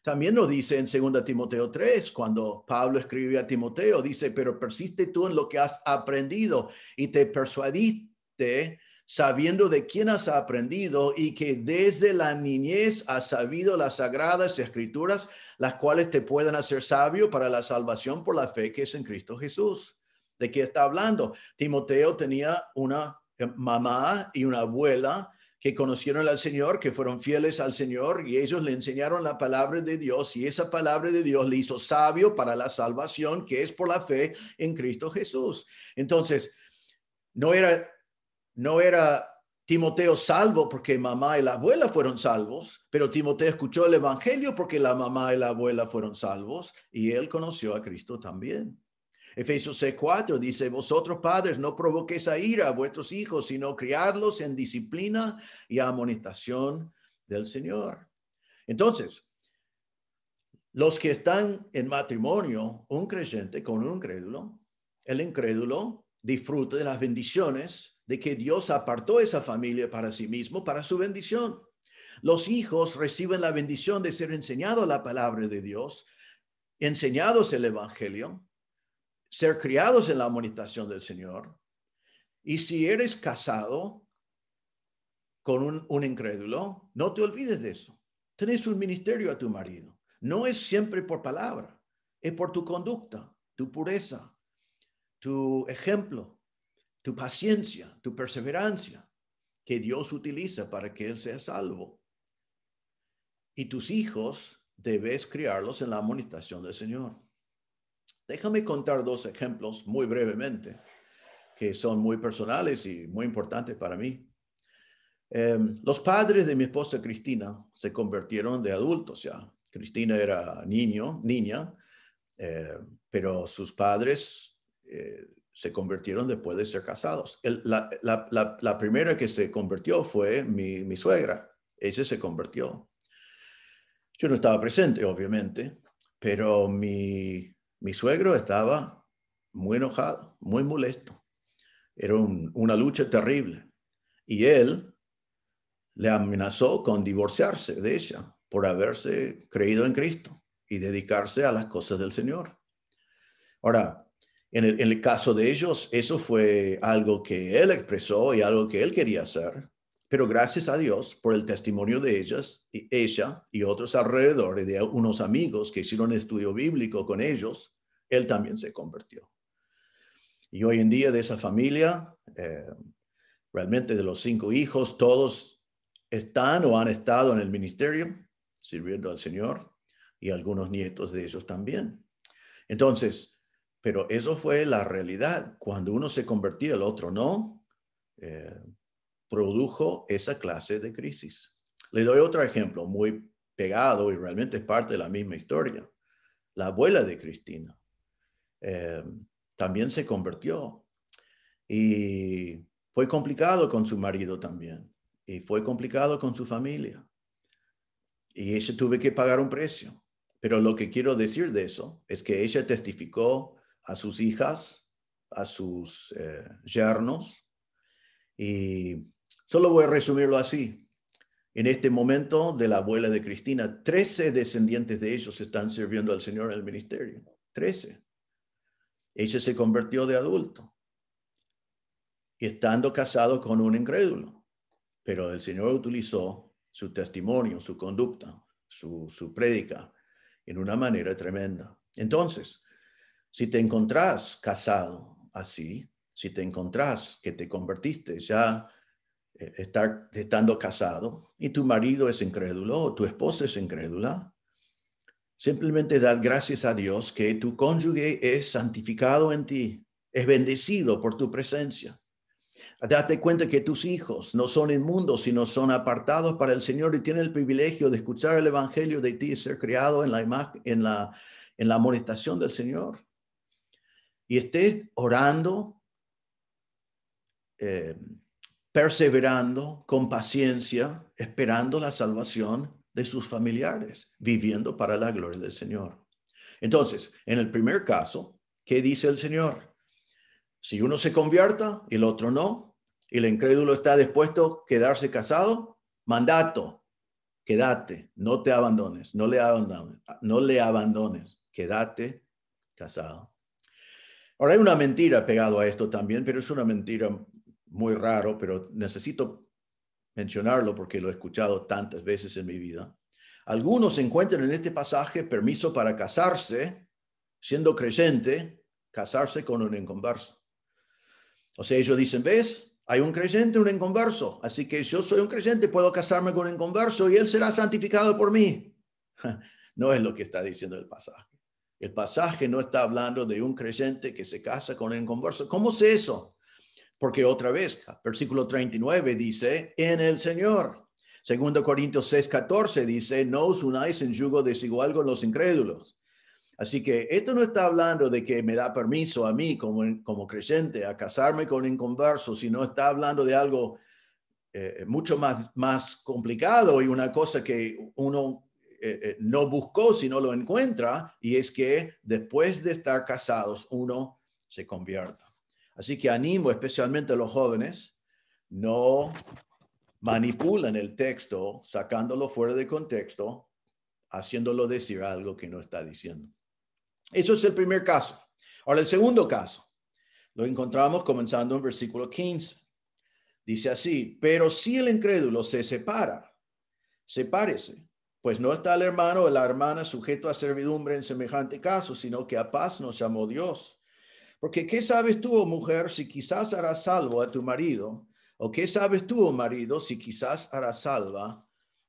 Speaker 1: También nos dice en 2 Timoteo 3, cuando Pablo escribe a Timoteo, dice, pero persiste tú en lo que has aprendido y te persuadiste sabiendo de quién has aprendido y que desde la niñez has sabido las sagradas escrituras, las cuales te pueden hacer sabio para la salvación por la fe que es en Cristo Jesús de qué está hablando. Timoteo tenía una eh, mamá y una abuela que conocieron al Señor, que fueron fieles al Señor y ellos le enseñaron la palabra de Dios y esa palabra de Dios le hizo sabio para la salvación que es por la fe en Cristo Jesús. Entonces, no era no era Timoteo salvo porque mamá y la abuela fueron salvos, pero Timoteo escuchó el evangelio porque la mamá y la abuela fueron salvos y él conoció a Cristo también. Efesios 6:4 dice, vosotros padres no provoquéis a ira a vuestros hijos, sino criadlos en disciplina y amonestación del Señor. Entonces, los que están en matrimonio, un creyente con un crédulo, el incrédulo disfruta de las bendiciones de que Dios apartó esa familia para sí mismo, para su bendición. Los hijos reciben la bendición de ser enseñados la palabra de Dios, enseñados el Evangelio, ser criados en la amonestación del Señor. Y si eres casado con un, incrédulo, no te olvides de eso. Tienes un ministerio a tu marido. No es siempre por palabra, es por tu conducta, tu pureza, tu ejemplo, tu paciencia, tu perseverancia que Dios utiliza para que Él sea salvo. Y tus hijos debes criarlos en la amonestación del Señor. Déjame contar dos ejemplos muy brevemente, que son muy personales y muy importantes para mí. Em, los padres de mi esposa Cristina se convirtieron de adultos ya. Cristina era niño, niña, eh, pero sus padres eh, se convirtieron después de ser casados. la, primera que se convirtió fue mi, mi suegra. Ella se convirtió. Yo no estaba presente, obviamente, pero mi mi suegro estaba muy enojado, muy molesto. Era una lucha terrible. Y él le amenazó con divorciarse de ella por haberse creído en Cristo y dedicarse a las cosas del Señor. Ahora, en el, caso de ellos, eso fue algo que él expresó y algo que él quería hacer. Pero gracias a Dios por el testimonio de ellas, ella y otros alrededor de unos amigos que hicieron estudio bíblico con ellos, él también se convirtió. Y hoy en día de esa familia, eh, realmente de los cinco hijos, todos están o han estado en el ministerio sirviendo al Señor y algunos nietos de ellos también. Entonces, pero eso fue la realidad. Cuando uno se convertía, el otro no. Eh, produjo esa clase de crisis. Le doy otro ejemplo muy pegado y realmente es parte de la misma historia. La abuela de Cristina eh, también se convirtió y fue complicado con su marido también y fue complicado con su familia. Y ella tuve que pagar un precio. Pero lo que quiero decir de eso es que ella testificó a sus hijas, a sus eh, yernos, y Solo voy a resumirlo así. En este momento de la abuela de Cristina, 13 descendientes de ellos están sirviendo al Señor en el ministerio. 13. Ella se convirtió de adulto, estando casado con un incrédulo, pero el Señor utilizó su testimonio, su conducta, su, su prédica en una manera tremenda. Entonces, si te encontrás casado así, si te encontrás que te convertiste ya estar estando casado y tu marido es incrédulo o tu esposa es incrédula, simplemente da gracias a Dios que tu cónyuge es santificado en ti, es bendecido por tu presencia. Date cuenta que tus hijos no son inmundos, sino son apartados para el Señor y tienen el privilegio de escuchar el Evangelio de ti y ser criado en la, imagen, en la, en la amonestación del Señor. Y estés orando, eh, perseverando con paciencia, esperando la salvación de sus familiares, viviendo para la gloria del Señor. Entonces, en el primer caso, ¿qué dice el Señor? Si uno se convierta y el otro no, y el incrédulo está dispuesto a quedarse casado, mandato, quédate, no te abandones, no le abandones, no le abandones, quédate casado. Ahora hay una mentira pegado a esto también, pero es una mentira muy raro, pero necesito mencionarlo porque lo he escuchado tantas veces en mi vida. Algunos encuentran en este pasaje permiso para casarse, siendo creyente, casarse con un inconverso. O sea, ellos dicen, ¿ves? Hay un creyente, un inconverso. Así que yo soy un creyente, puedo casarme con un inconverso y él será santificado por mí. No es lo que está diciendo el pasaje. El pasaje no está hablando de un creyente que se casa con un inconverso. ¿Cómo es eso? Porque otra vez, versículo 39 dice, en el Señor. Segundo Corintios 6, 14 dice, no os unáis en yugo desigual con los incrédulos. Así que esto no está hablando de que me da permiso a mí como, como creyente a casarme con un inconverso, sino está hablando de algo eh, mucho más, más complicado y una cosa que uno eh, eh, no buscó, no lo encuentra, y es que después de estar casados uno se convierta. Así que animo especialmente a los jóvenes, no manipulan el texto sacándolo fuera de contexto, haciéndolo decir algo que no está diciendo. Eso es el primer caso. Ahora, el segundo caso lo encontramos comenzando en versículo 15. Dice así, pero si el incrédulo se separa, sepárese, pues no está el hermano o la hermana sujeto a servidumbre en semejante caso, sino que a paz nos llamó Dios porque ¿qué sabes tú, oh mujer, si quizás harás salvo a tu marido? ¿O qué sabes tú, oh marido, si quizás harás salva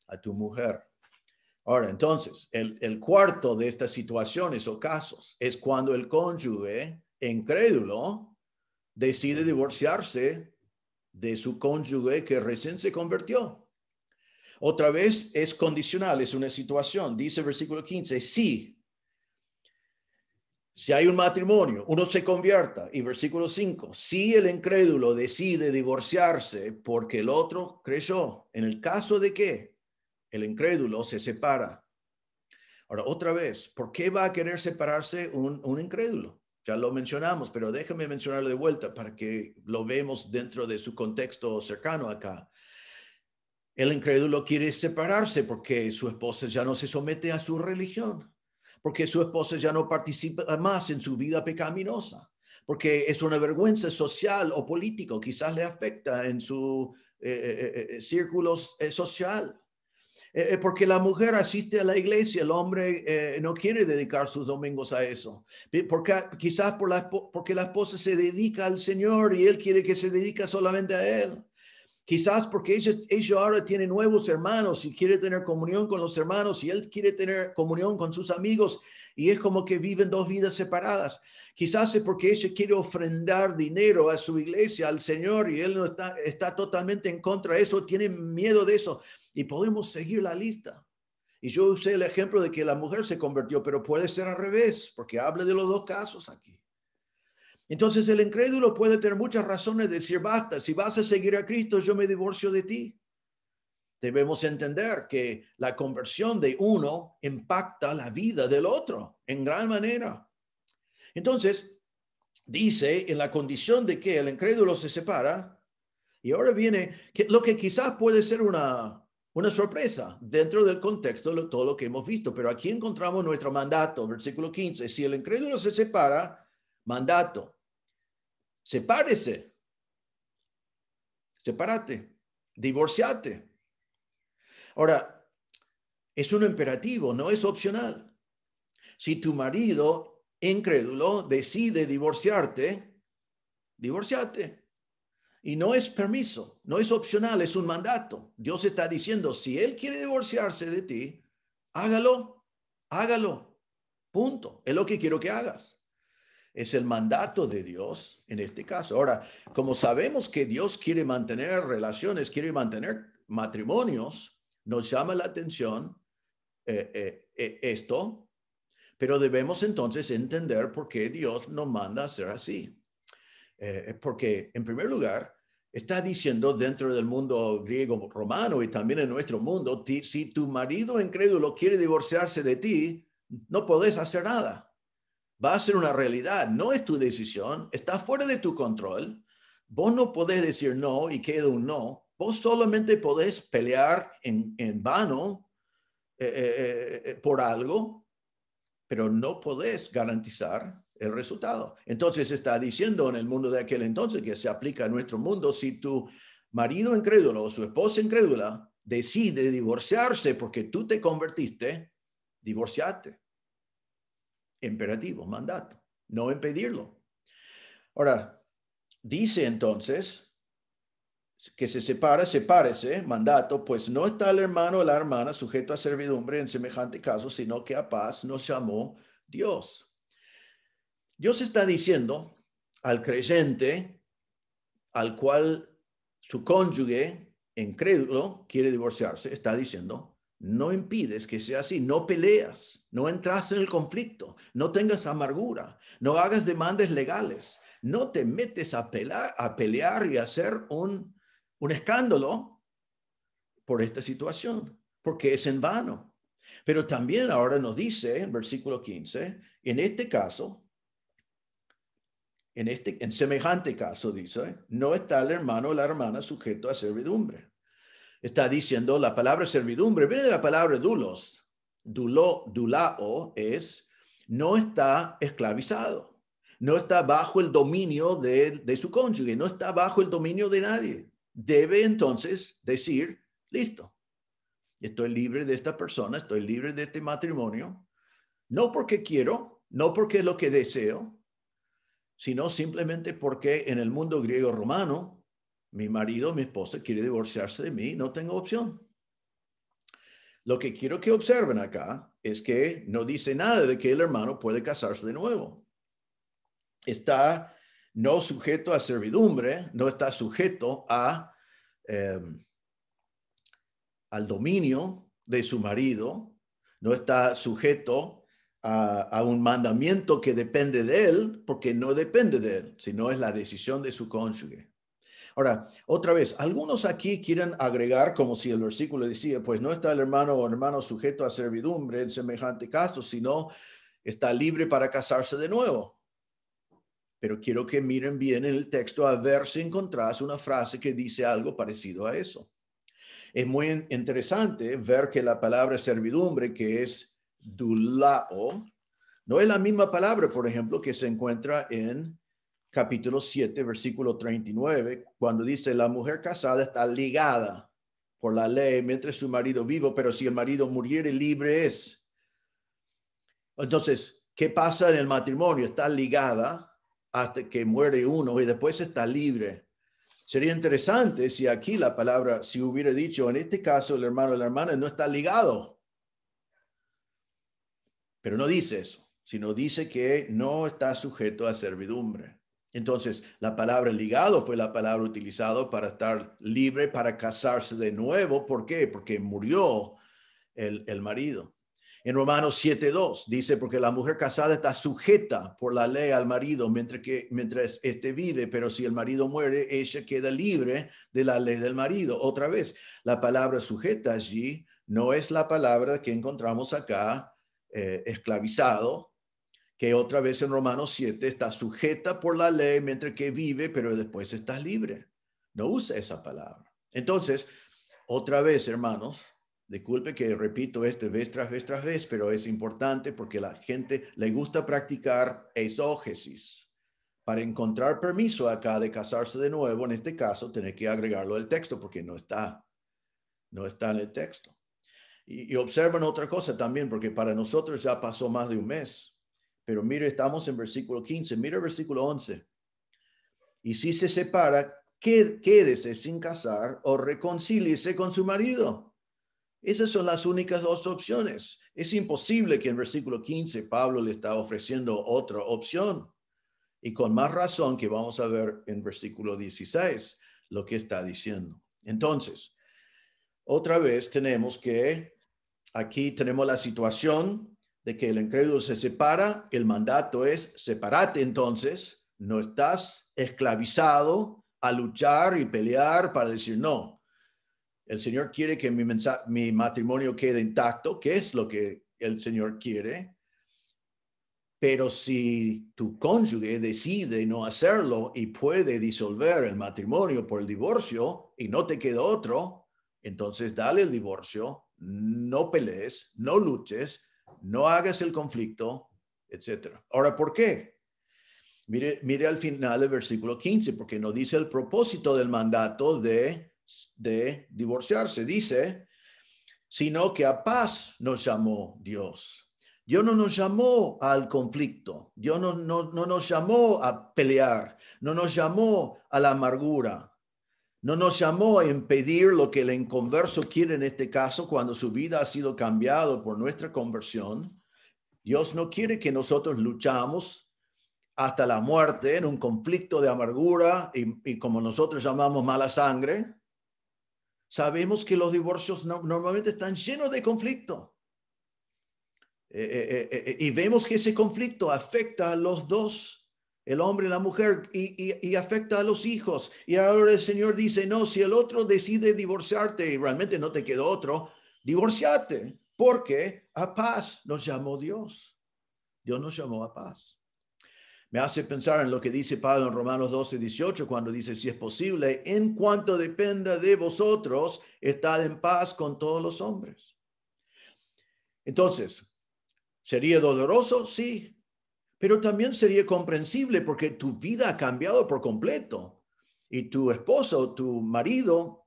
Speaker 1: a tu mujer? Ahora, entonces, el, cuarto de estas situaciones o casos es cuando el cónyuge incrédulo decide divorciarse de su cónyuge que recién se convirtió. Otra vez es condicional, es una situación. Dice el versículo 15, si si hay un matrimonio, uno se convierta. Y versículo 5, si el incrédulo decide divorciarse porque el otro creyó, en el caso de que el incrédulo se separa. Ahora, otra vez, ¿por qué va a querer separarse un, incrédulo? Ya lo mencionamos, pero déjame mencionarlo de vuelta para que lo vemos dentro de su contexto cercano acá. El incrédulo quiere separarse porque su esposa ya no se somete a su religión porque su esposa ya no participa más en su vida pecaminosa, porque es una vergüenza social o político, quizás le afecta en su eh, eh, eh, círculo social. porque la mujer asiste a la iglesia, el hombre no quiere dedicar sus domingos a eso. Porque, quizás por porque la esposa se dedica al Señor y él quiere que se dedica solamente a él. Quizás porque ella, ahora tiene nuevos hermanos y quiere tener comunión con los hermanos y él quiere tener comunión con sus amigos y es como que viven dos vidas separadas. Quizás es porque ella quiere ofrendar dinero a su iglesia, al Señor y él no está, está totalmente en contra de eso, tiene miedo de eso y podemos seguir la lista. Y yo usé el ejemplo de que la mujer se convirtió, pero puede ser al revés, porque habla de los dos casos aquí. Entonces el incrédulo puede tener muchas razones de decir, basta, si vas a seguir a Cristo, yo me divorcio de ti. Debemos entender que la conversión de uno impacta la vida del otro en gran manera. Entonces, dice en la condición de que el incrédulo se separa, y ahora viene lo que quizás puede ser una, una sorpresa dentro del contexto de todo lo que hemos visto, pero aquí encontramos nuestro mandato, versículo 15, si el incrédulo se separa, mandato, sepárese, sepárate, divorciate. Ahora, es un imperativo, no es opcional. Si tu marido incrédulo decide divorciarte, divorciate. Y no es permiso, no es opcional, es un mandato. Dios está diciendo, si él quiere divorciarse de ti, hágalo, hágalo. Punto. Es lo que quiero que hagas. Es el mandato de Dios en este caso. Ahora, como sabemos que Dios quiere mantener relaciones, quiere mantener matrimonios, nos llama la atención eh, eh, eh, esto, pero debemos entonces entender por qué Dios nos manda a ser así. porque, en primer lugar, está diciendo dentro del mundo griego romano y también en nuestro mundo, si tu marido incrédulo quiere divorciarse de ti, no podés hacer nada va a ser una realidad, no es tu decisión, está fuera de tu control. Vos no podés decir no y queda un no. Vos solamente podés pelear en, vano eh, eh, eh, por algo, pero no podés garantizar el resultado. Entonces está diciendo en el mundo de aquel entonces que se aplica a nuestro mundo, si tu marido incrédulo o su esposa incrédula decide divorciarse porque tú te convertiste, divorciate imperativo, mandato, no impedirlo. Ahora, dice entonces que se separa, sepárese, mandato, pues no está el hermano o la hermana sujeto a servidumbre en semejante caso, sino que a paz nos llamó Dios. Dios está diciendo al creyente al cual su cónyuge incrédulo quiere divorciarse, está diciendo, no impides que sea así, no peleas, no entras en el conflicto, no tengas amargura, no hagas demandas legales, no te metes a pelear, a pelear y hacer un, escándalo por esta situación, porque es en vano. Pero también ahora nos dice en versículo 15, en este caso, en, este, en semejante caso dice, no está el hermano o la hermana sujeto a servidumbre está diciendo la palabra servidumbre, viene de la palabra dulos. Dulo, dulao es no está esclavizado, no está bajo el dominio de, de su cónyuge, no está bajo el dominio de nadie. Debe entonces decir, listo, estoy libre de esta persona, estoy libre de este matrimonio, no porque quiero, no porque es lo que deseo, sino simplemente porque en el mundo griego romano mi marido, mi esposa quiere divorciarse de mí, no tengo opción. Lo que quiero que observen acá es que no dice nada de que el hermano puede casarse de nuevo. Está no sujeto a servidumbre, no está sujeto a, em, al dominio de su marido, no está sujeto a, a, un mandamiento que depende de él, porque no depende de él, sino es la decisión de su cónyuge. Ahora, otra vez, algunos aquí quieren agregar como si el versículo decía, pues no está el hermano o hermano sujeto a servidumbre en semejante caso, sino está libre para casarse de nuevo. Pero quiero que miren bien el texto a ver si encontrás una frase que dice algo parecido a eso. Es muy interesante ver que la palabra servidumbre, que es dulao, no es la misma palabra, por ejemplo, que se encuentra en capítulo 7, versículo 39, cuando dice, la mujer casada está ligada por la ley mientras su marido vivo, pero si el marido muriere, libre es. Entonces, ¿qué pasa en el matrimonio? Está ligada hasta que muere uno y después está libre. Sería interesante si aquí la palabra, si hubiera dicho, en este caso el hermano o la hermana no está ligado. Pero no dice eso, sino dice que no está sujeto a servidumbre. Entonces, la palabra ligado fue la palabra utilizada para estar libre, para casarse de nuevo. ¿Por qué? Porque murió el, marido. En Romanos 7.2 dice, porque la mujer casada está sujeta por la ley al marido mientras, que, mientras éste vive, pero si el marido muere, ella queda libre de la ley del marido. Otra vez, la palabra sujeta allí no es la palabra que encontramos acá, eh, esclavizado, que otra vez en Romanos 7 está sujeta por la ley mientras que vive, pero después está libre. No usa esa palabra. Entonces, otra vez, hermanos, disculpe que repito este vez tras vez tras vez, pero es importante porque la gente le gusta practicar exógesis. Para encontrar permiso acá de casarse de nuevo, en este caso, tener que agregarlo al texto porque no está, no está en el texto. Y, y observan otra cosa también, porque para nosotros ya pasó más de un mes pero mire, estamos en versículo 15, mire el versículo 11. Y si se separa, quédese sin casar o reconcíliese con su marido. Esas son las únicas dos opciones. Es imposible que en versículo 15 Pablo le está ofreciendo otra opción. Y con más razón que vamos a ver en versículo 16 lo que está diciendo. Entonces, otra vez tenemos que aquí tenemos la situación que el incrédulo se separa, el mandato es separate entonces, no estás esclavizado a luchar y pelear para decir no. El Señor quiere que mi, mi matrimonio quede intacto, que es lo que el Señor quiere. Pero si tu cónyuge decide no hacerlo y puede disolver el matrimonio por el divorcio y no te queda otro, entonces dale el divorcio, no pelees, no luches, no hagas el conflicto, etc. Ahora, ¿por qué? Mire, al final del versículo 15, porque no dice el propósito del mandato de, divorciarse. Dice, sino que a paz nos llamó Dios. Dios no nos llamó al conflicto, Dios no nos llamó a pelear, no nos llamó a la amargura, no nos llamó a impedir lo que el inconverso quiere en este caso cuando su vida ha sido cambiado por nuestra conversión. Dios no quiere que nosotros luchamos hasta la muerte en un conflicto de amargura y, como nosotros llamamos mala sangre. Sabemos que los divorcios normalmente están llenos de conflicto. Eh, eh, eh, y vemos que ese conflicto afecta a los dos el hombre y la mujer, y, afecta a los hijos. Y ahora el Señor dice, no, si el otro decide divorciarte y realmente no te quedó otro, divorciate, porque a paz nos llamó Dios. Dios nos llamó a paz. Me hace pensar en lo que dice Pablo en Romanos 12, 18, cuando dice, si es posible, en cuanto dependa de vosotros, estad en paz con todos los hombres. Entonces, ¿sería doloroso? Sí, pero también sería comprensible porque tu vida ha cambiado por completo y tu esposo, tu marido,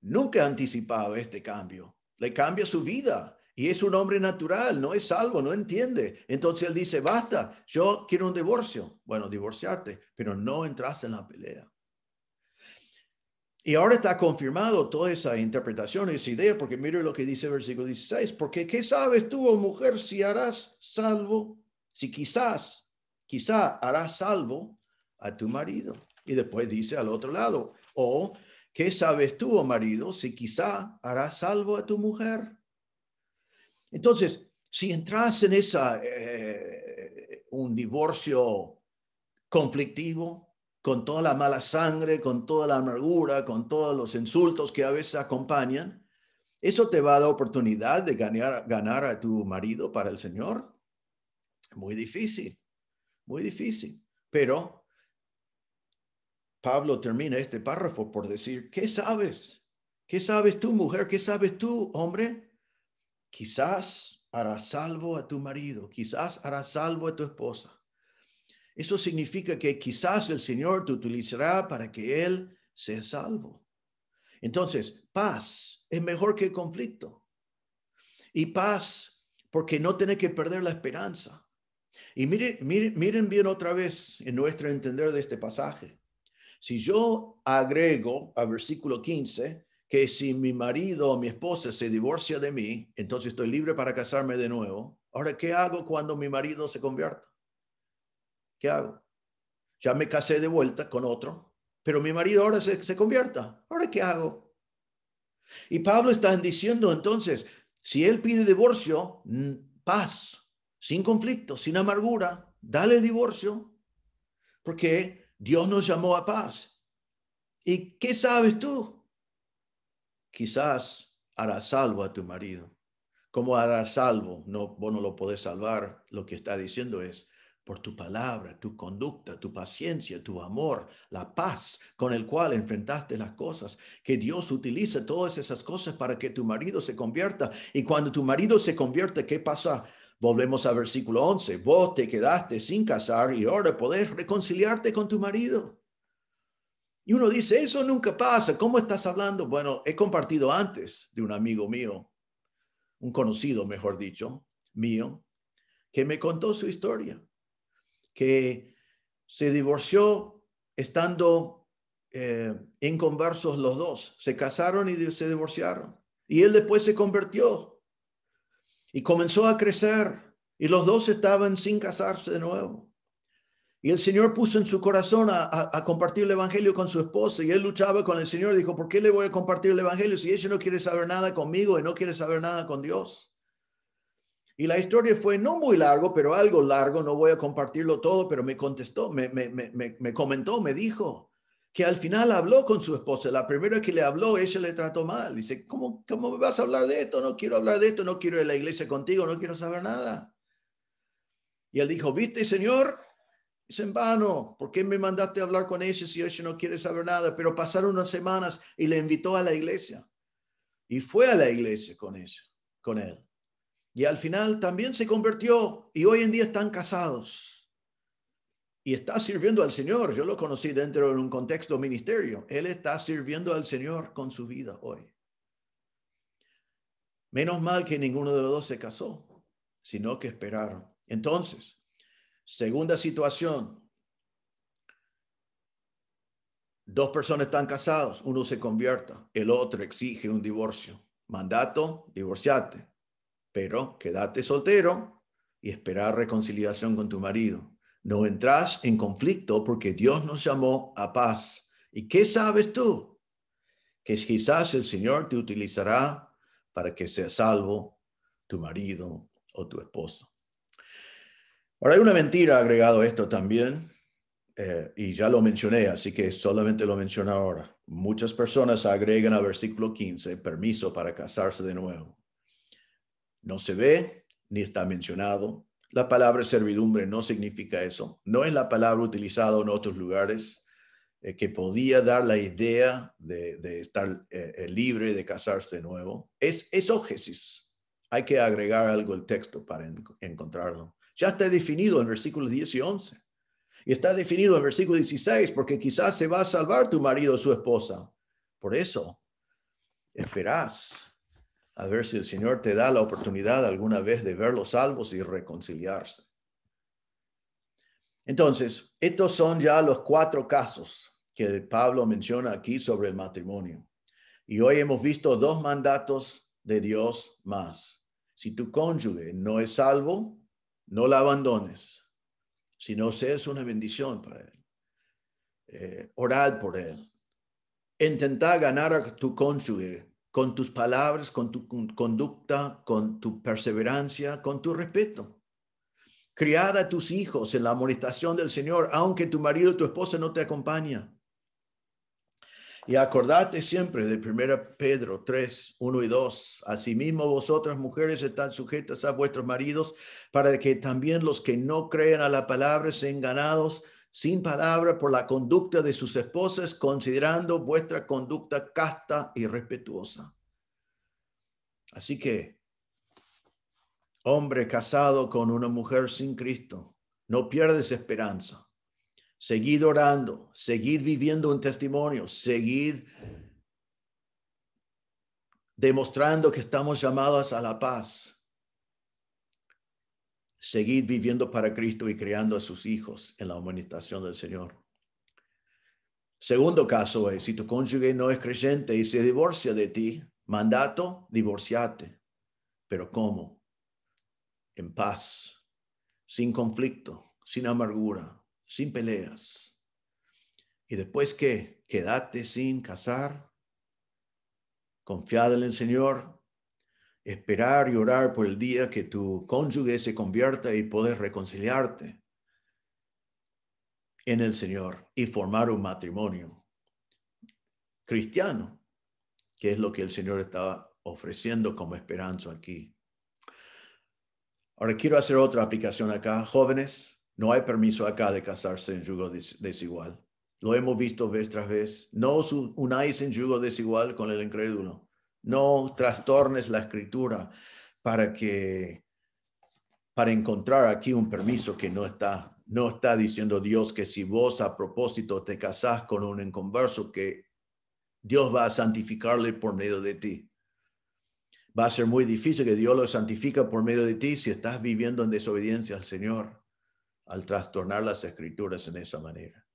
Speaker 1: nunca ha anticipado este cambio. Le cambia su vida y es un hombre natural, no es salvo, no entiende. Entonces él dice, basta, yo quiero un divorcio. Bueno, divorciarte, pero no entras en la pelea. Y ahora está confirmado toda esa interpretación, esa idea, porque mire lo que dice el versículo 16, porque ¿qué sabes tú, oh mujer, si harás salvo si quizás, quizá harás salvo a tu marido. Y después dice al otro lado, o ¿qué sabes tú, oh marido, si quizá harás salvo a tu mujer? Entonces, si entras en esa, eh, un divorcio conflictivo, con toda la mala sangre, con toda la amargura, con todos los insultos que a veces acompañan, eso te va a dar oportunidad de ganar, ganar a tu marido para el Señor. Muy difícil, muy difícil. Pero Pablo termina este párrafo por decir, ¿qué sabes? ¿Qué sabes tú, mujer? ¿Qué sabes tú, hombre? Quizás harás salvo a tu marido, quizás harás salvo a tu esposa. Eso significa que quizás el Señor te utilizará para que Él sea salvo. Entonces, paz es mejor que conflicto. Y paz porque no tienes que perder la esperanza. Y miren, miren, bien otra vez en nuestro entender de este pasaje. Si yo agrego al versículo 15 que si mi marido o mi esposa se divorcia de mí, entonces estoy libre para casarme de nuevo. Ahora, ¿qué hago cuando mi marido se convierta? ¿Qué hago? Ya me casé de vuelta con otro, pero mi marido ahora se, se convierta. ¿Ahora qué hago? Y Pablo está diciendo entonces, si él pide divorcio, paz, sin conflicto, sin amargura, dale divorcio, porque Dios nos llamó a paz. ¿Y qué sabes tú? Quizás harás salvo a tu marido. ¿Cómo harás salvo? No, vos no lo podés salvar. Lo que está diciendo es por tu palabra, tu conducta, tu paciencia, tu amor, la paz con el cual enfrentaste las cosas, que Dios utiliza todas esas cosas para que tu marido se convierta. Y cuando tu marido se convierte, ¿qué pasa? Volvemos al versículo 11. Vos te quedaste sin casar y ahora podés reconciliarte con tu marido. Y uno dice, eso nunca pasa. ¿Cómo estás hablando? Bueno, he compartido antes de un amigo mío, un conocido, mejor dicho, mío, que me contó su historia, que se divorció estando eh, en conversos los dos. Se casaron y se divorciaron. Y él después se convirtió y comenzó a crecer y los dos estaban sin casarse de nuevo. Y el Señor puso en su corazón a, compartir el Evangelio con su esposa y él luchaba con el Señor. Dijo, ¿por qué le voy a compartir el Evangelio si ella no quiere saber nada conmigo y no quiere saber nada con Dios? Y la historia fue no muy largo, pero algo largo. No voy a compartirlo todo, pero me contestó, me, me comentó, me dijo que al final habló con su esposa. La primera que le habló, ella le trató mal. Dice, ¿cómo, cómo me vas a hablar de esto? No quiero hablar de esto, no quiero ir a la iglesia contigo, no quiero saber nada. Y él dijo, ¿viste, Señor? Es en vano. ¿Por qué me mandaste a hablar con ella si ella no quiere saber nada? Pero pasaron unas semanas y le invitó a la iglesia. Y fue a la iglesia con ella, con él. Y al final también se convirtió y hoy en día están casados y está sirviendo al Señor. Yo lo conocí dentro de un contexto ministerio. Él está sirviendo al Señor con su vida hoy. Menos mal que ninguno de los dos se casó, sino que esperaron. Entonces, segunda situación. Dos personas están casados, uno se convierte. el otro exige un divorcio. Mandato, divorciate, pero quédate soltero y esperar reconciliación con tu marido. No entras en conflicto porque Dios nos llamó a paz. ¿Y qué sabes tú? Que quizás el Señor te utilizará para que sea salvo tu marido o tu esposo. Ahora hay una mentira agregado a esto también, eh, y ya lo mencioné, así que solamente lo menciono ahora. Muchas personas agregan al versículo 15 permiso para casarse de nuevo. No se ve ni está mencionado, la palabra servidumbre no significa eso. No es la palabra utilizada en otros lugares eh, que podía dar la idea de, estar eh, eh, libre, de casarse de nuevo. Es exógesis. Hay que agregar algo al texto para encontrarlo. Ya está definido en versículos 10 y 11. Y está definido en versículo 16, porque quizás se va a salvar tu marido o su esposa. Por eso, es a ver si el Señor te da la oportunidad alguna vez de verlos salvos y reconciliarse. Entonces, estos son ya los cuatro casos que Pablo menciona aquí sobre el matrimonio. Y hoy hemos visto dos mandatos de Dios más. Si tu cónyuge no es salvo, no la abandones, Si sino seas una bendición para él. Eh, orad por él. Intenta ganar a tu cónyuge con tus palabras, con tu conducta, con tu perseverancia, con tu respeto. Criada a tus hijos en la amonestación del Señor, aunque tu marido o tu esposa no te acompañe. Y acordate siempre de 1 Pedro 3, 1 y 2. Asimismo, vosotras mujeres están sujetas a vuestros maridos para que también los que no crean a la palabra sean ganados sin palabra por la conducta de sus esposas, considerando vuestra conducta casta y respetuosa. Así que, hombre casado con una mujer sin Cristo, no pierdes esperanza. Seguid orando, seguid viviendo un testimonio, seguid demostrando que estamos llamados a la paz Seguir viviendo para Cristo y creando a sus hijos en la humanización del Señor. Segundo caso es, si tu cónyuge no es creyente y se divorcia de ti, mandato, divorciate. Pero ¿cómo? En paz, sin conflicto, sin amargura, sin peleas. ¿Y después qué? quedate sin casar, confiad en el Señor, esperar y orar por el día que tu cónyuge se convierta y puedes reconciliarte en el Señor y formar un matrimonio cristiano, que es lo que el Señor está ofreciendo como esperanza aquí. Ahora quiero hacer otra aplicación acá. Jóvenes, no hay permiso acá de casarse en yugo desigual. Lo hemos visto vez tras vez. No os unáis en yugo desigual con el incrédulo. No trastornes la escritura para que para encontrar aquí un permiso que no está no está diciendo Dios que si vos a propósito te casás con un converso que Dios va a santificarle por medio de ti. Va a ser muy difícil que Dios lo santifica por medio de ti si estás viviendo en desobediencia al Señor al trastornar las escrituras en esa manera.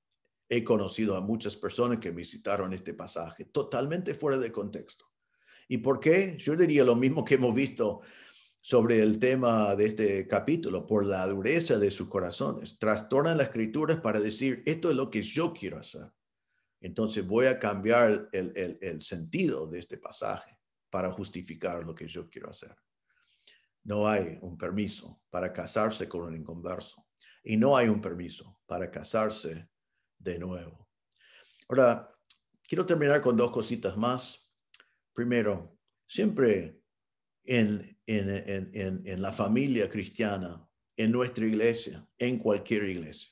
Speaker 1: He conocido a muchas personas que visitaron este pasaje totalmente fuera de contexto. ¿Y por qué? Yo diría lo mismo que hemos visto sobre el tema de este capítulo, por la dureza de sus corazones. Trastornan las escrituras para decir, esto es lo que yo quiero hacer. Entonces voy a cambiar el, sentido de este pasaje para justificar lo que yo quiero hacer. No hay un permiso para casarse con un inconverso y no hay un permiso para casarse de nuevo. Ahora, quiero terminar con dos cositas más primero, siempre en, la familia cristiana, en nuestra iglesia, en cualquier iglesia.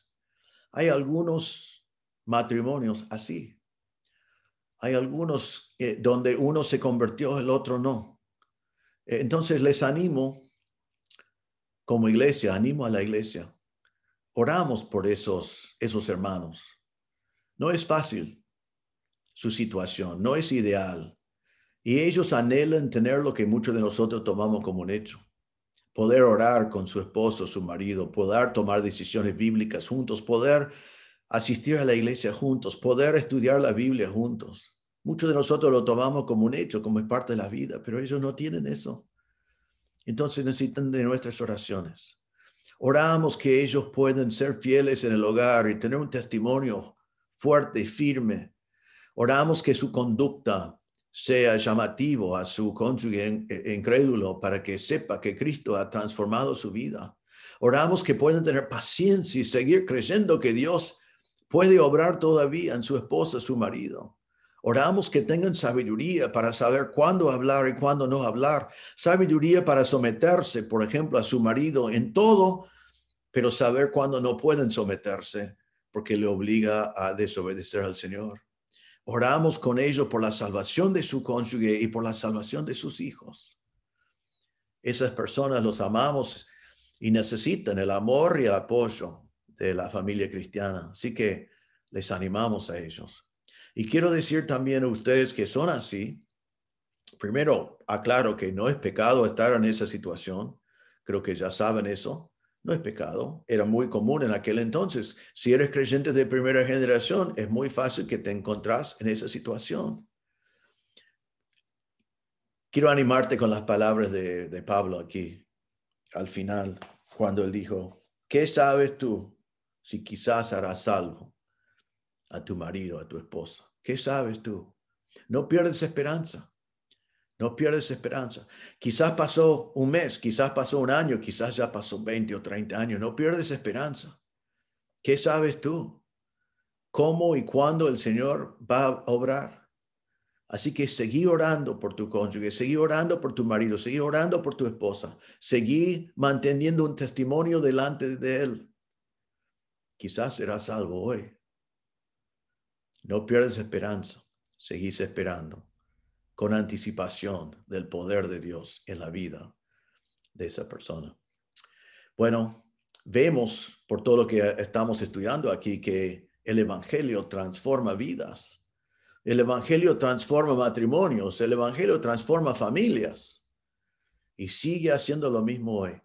Speaker 1: Hay algunos matrimonios así. Hay algunos donde uno se convirtió, el otro no. Entonces les animo, como iglesia, animo a la iglesia. Oramos por esos, esos hermanos. No es fácil su situación, no es ideal, y ellos anhelan tener lo que muchos de nosotros tomamos como un hecho. Poder orar con su esposo, su marido, poder tomar decisiones bíblicas juntos, poder asistir a la iglesia juntos, poder estudiar la Biblia juntos. Muchos de nosotros lo tomamos como un hecho, como es parte de la vida, pero ellos no tienen eso. Entonces necesitan de nuestras oraciones. Oramos que ellos puedan ser fieles en el hogar y tener un testimonio fuerte y firme. Oramos que su conducta sea llamativo a su cónyuge e-, incrédulo para que sepa que Cristo ha transformado su vida. Oramos que puedan tener paciencia y seguir creyendo que Dios puede obrar todavía en su esposa, su marido. Oramos que tengan sabiduría para saber cuándo hablar y cuándo no hablar. Sabiduría para someterse, por ejemplo, a su marido en todo, pero saber cuándo no pueden someterse porque le obliga a desobedecer al Señor. Oramos con ellos por la salvación de su cónyuge y por la salvación de sus hijos. Esas personas los amamos y necesitan el amor y el apoyo de la familia cristiana. Así que les animamos a ellos. Y quiero decir también a ustedes que son así. Primero, aclaro que no es pecado estar en esa situación. Creo que ya saben eso no es pecado, era muy común en aquel entonces. Si eres creyente de primera generación, es muy fácil que te encontrás en esa situación. Quiero animarte con las palabras de, Pablo aquí, al final, cuando él dijo, ¿qué sabes tú si quizás harás salvo a tu marido, a tu esposa? ¿Qué sabes tú? No pierdes esperanza. No pierdes esperanza. Quizás pasó un mes, quizás pasó un año, quizás ya pasó 20 o 30 años. No pierdes esperanza. ¿Qué sabes tú? ¿Cómo y cuándo el Señor va a obrar? Así que seguí orando por tu cónyuge, seguí orando por tu marido, seguí orando por tu esposa, seguí manteniendo un testimonio delante de Él. Quizás serás salvo hoy. No pierdes esperanza, seguís esperando con anticipación del poder de Dios en la vida de esa persona. Bueno, vemos por todo lo que estamos estudiando aquí que el Evangelio transforma vidas, el Evangelio transforma matrimonios, el Evangelio transforma familias y sigue haciendo lo mismo hoy.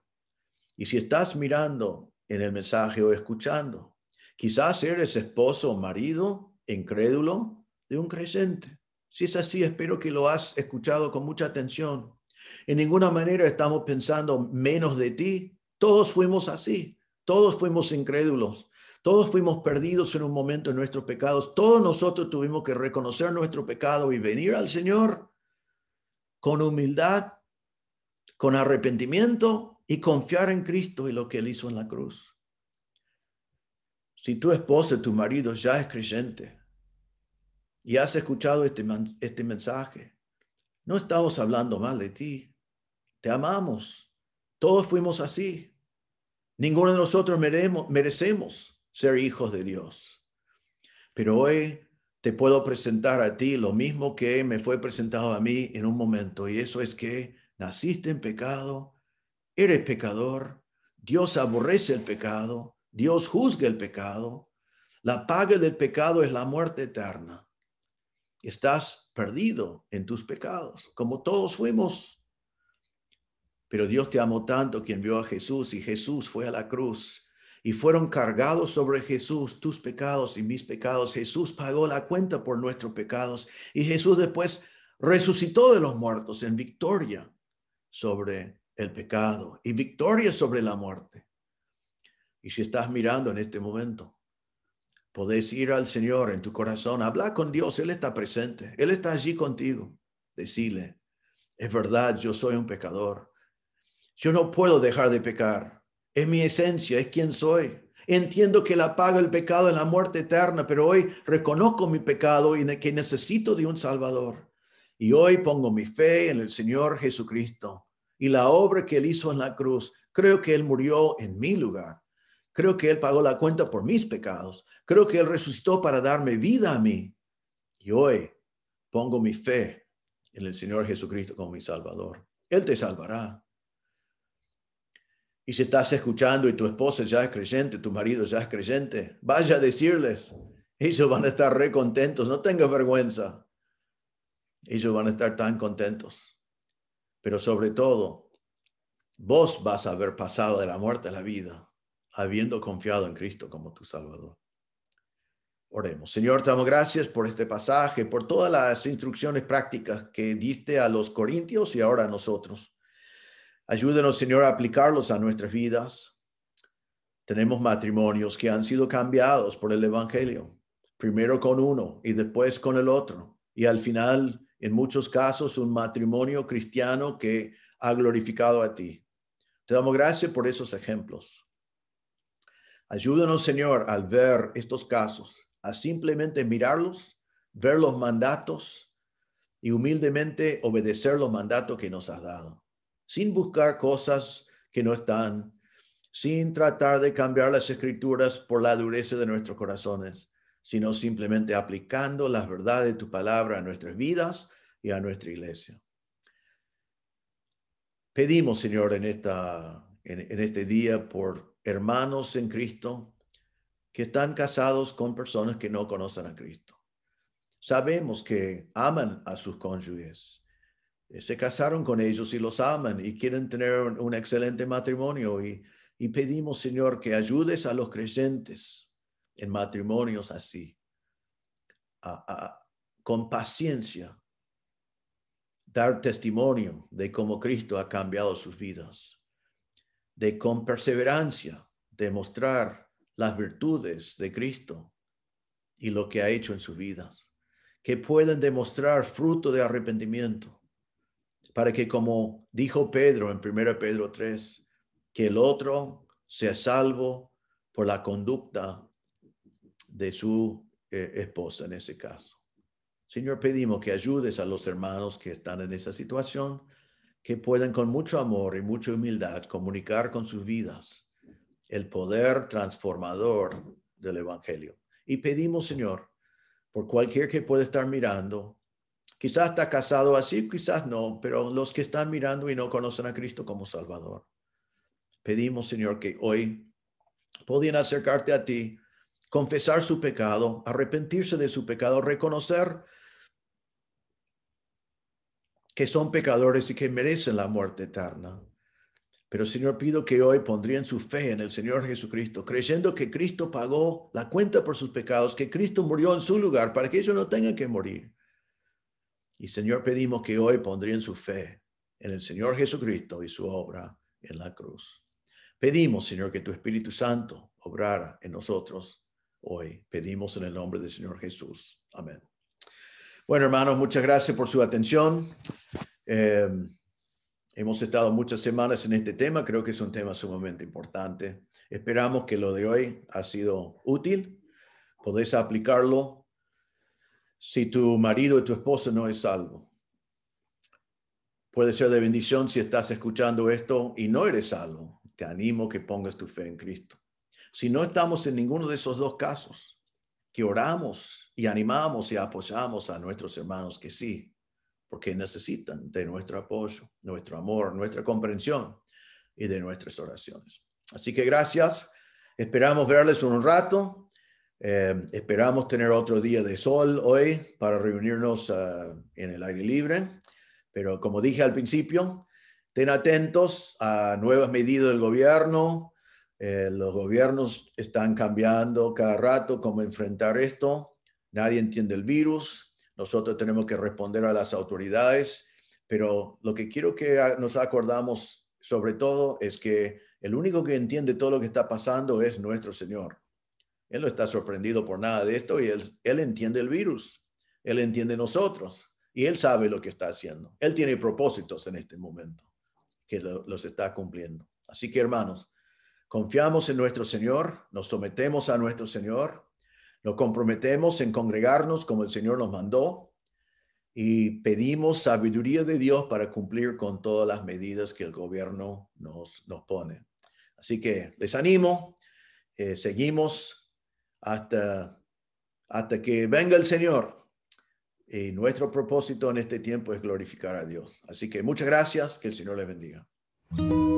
Speaker 1: Y si estás mirando en el mensaje o escuchando, quizás eres esposo o marido incrédulo de un creyente. Si es así, espero que lo has escuchado con mucha atención. En ninguna manera estamos pensando menos de ti. Todos fuimos así. Todos fuimos incrédulos. Todos fuimos perdidos en un momento en nuestros pecados. Todos nosotros tuvimos que reconocer nuestro pecado y venir al Señor con humildad, con arrepentimiento y confiar en Cristo y lo que Él hizo en la cruz. Si tu esposa, tu marido ya es creyente, y has escuchado este, este mensaje. No estamos hablando mal de ti. Te amamos. Todos fuimos así. Ninguno de nosotros merecemos ser hijos de Dios. Pero hoy te puedo presentar a ti lo mismo que me fue presentado a mí en un momento, y eso es que naciste en pecado, eres pecador, Dios aborrece el pecado, Dios juzga el pecado, la paga del pecado es la muerte eterna. Estás perdido en tus pecados, como todos fuimos. Pero Dios te amó tanto que vio a Jesús y Jesús fue a la cruz y fueron cargados sobre Jesús tus pecados y mis pecados. Jesús pagó la cuenta por nuestros pecados y Jesús después resucitó de los muertos en victoria sobre el pecado y victoria sobre la muerte. Y si estás mirando en este momento Podés ir al Señor en tu corazón, habla con Dios, Él está presente, Él está allí contigo. Decile, es verdad, yo soy un pecador. Yo no puedo dejar de pecar. Es mi esencia, es quien soy. Entiendo que la paga el pecado en la muerte eterna, pero hoy reconozco mi pecado y que necesito de un Salvador. Y hoy pongo mi fe en el Señor Jesucristo y la obra que Él hizo en la cruz. Creo que Él murió en mi lugar Creo que Él pagó la cuenta por mis pecados. Creo que Él resucitó para darme vida a mí. Y hoy pongo mi fe en el Señor Jesucristo como mi Salvador. Él te salvará. Y si estás escuchando y tu esposa ya es creyente, tu marido ya es creyente, vaya a decirles. Ellos van a estar re contentos. No tengas vergüenza. Ellos van a estar tan contentos. Pero sobre todo, vos vas a haber pasado de la muerte a la vida habiendo confiado en Cristo como tu Salvador. Oremos. Señor, te damos gracias por este pasaje, por todas las instrucciones prácticas que diste a los corintios y ahora a nosotros. Ayúdenos, Señor, a aplicarlos a nuestras vidas. Tenemos matrimonios que han sido cambiados por el Evangelio, primero con uno y después con el otro. Y al final, en muchos casos, un matrimonio cristiano que ha glorificado a ti. Te damos gracias por esos ejemplos. Ayúdanos, Señor, al ver estos casos, a simplemente mirarlos, ver los mandatos y humildemente obedecer los mandatos que nos has dado, sin buscar cosas que no están, sin tratar de cambiar las escrituras por la dureza de nuestros corazones, sino simplemente aplicando las verdades de tu palabra a nuestras vidas y a nuestra iglesia. Pedimos, Señor, en, esta, en, este día por hermanos en Cristo que están casados con personas que no conocen a Cristo. Sabemos que aman a sus cónyuges, eh, se casaron con ellos y los aman y quieren tener un excelente matrimonio y, y pedimos, Señor, que ayudes a los creyentes en matrimonios así, con paciencia, dar testimonio de cómo Cristo ha cambiado sus vidas de con perseverancia demostrar las virtudes de Cristo y lo que ha hecho en sus vidas, que pueden demostrar fruto de arrepentimiento, para que como dijo Pedro en 1 Pedro 3, que el otro sea salvo por la conducta de su eh, esposa en ese caso. Señor, pedimos que ayudes a los hermanos que están en esa situación que pueden con mucho amor y mucha humildad comunicar con sus vidas el poder transformador del Evangelio. Y pedimos, Señor, por cualquier que pueda estar mirando, quizás está casado así, quizás no, pero los que están mirando y no conocen a Cristo como Salvador. Pedimos, Señor, que hoy podían acercarte a ti, confesar su pecado, arrepentirse de su pecado, reconocer que son pecadores y que merecen la muerte eterna. Pero Señor, pido que hoy pondrían su fe en el Señor Jesucristo, creyendo que Cristo pagó la cuenta por sus pecados, que Cristo murió en su lugar para que ellos no tengan que morir. Y Señor, pedimos que hoy pondrían su fe en el Señor Jesucristo y su obra en la cruz. Pedimos, Señor, que tu Espíritu Santo obrara en nosotros hoy. Pedimos en el nombre del Señor Jesús. Amén. Bueno, hermanos, muchas gracias por su atención. Eh, hemos estado muchas semanas en este tema, creo que es un tema sumamente importante. Esperamos que lo de hoy ha sido útil, podés aplicarlo si tu marido y tu esposa no es salvo. Puede ser de bendición si estás escuchando esto y no eres salvo. Te animo que pongas tu fe en Cristo. Si no estamos en ninguno de esos dos casos, que oramos y animamos y apoyamos a nuestros hermanos que sí, porque necesitan de nuestro apoyo, nuestro amor, nuestra comprensión y de nuestras oraciones. Así que gracias. Esperamos verles un rato. Eh, esperamos tener otro día de sol hoy para reunirnos eh, en el aire libre. Pero como dije al principio, estén atentos a nuevas medidas del gobierno, eh, los gobiernos están cambiando cada rato cómo enfrentar esto. Nadie entiende el virus. Nosotros tenemos que responder a las autoridades. Pero lo que quiero que nos acordamos sobre todo es que el único que entiende todo lo que está pasando es nuestro Señor. Él no está sorprendido por nada de esto y él, él entiende el virus. Él entiende nosotros y él sabe lo que está haciendo. Él tiene propósitos en este momento que los está cumpliendo. Así que hermanos, Confiamos en nuestro Señor, nos sometemos a nuestro Señor, nos comprometemos en congregarnos como el Señor nos mandó y pedimos sabiduría de Dios para cumplir con todas las medidas que el gobierno nos, nos pone. Así que les animo, eh, seguimos hasta, hasta que venga el Señor. Y nuestro propósito en este tiempo es glorificar a Dios. Así que muchas gracias, que el Señor les bendiga.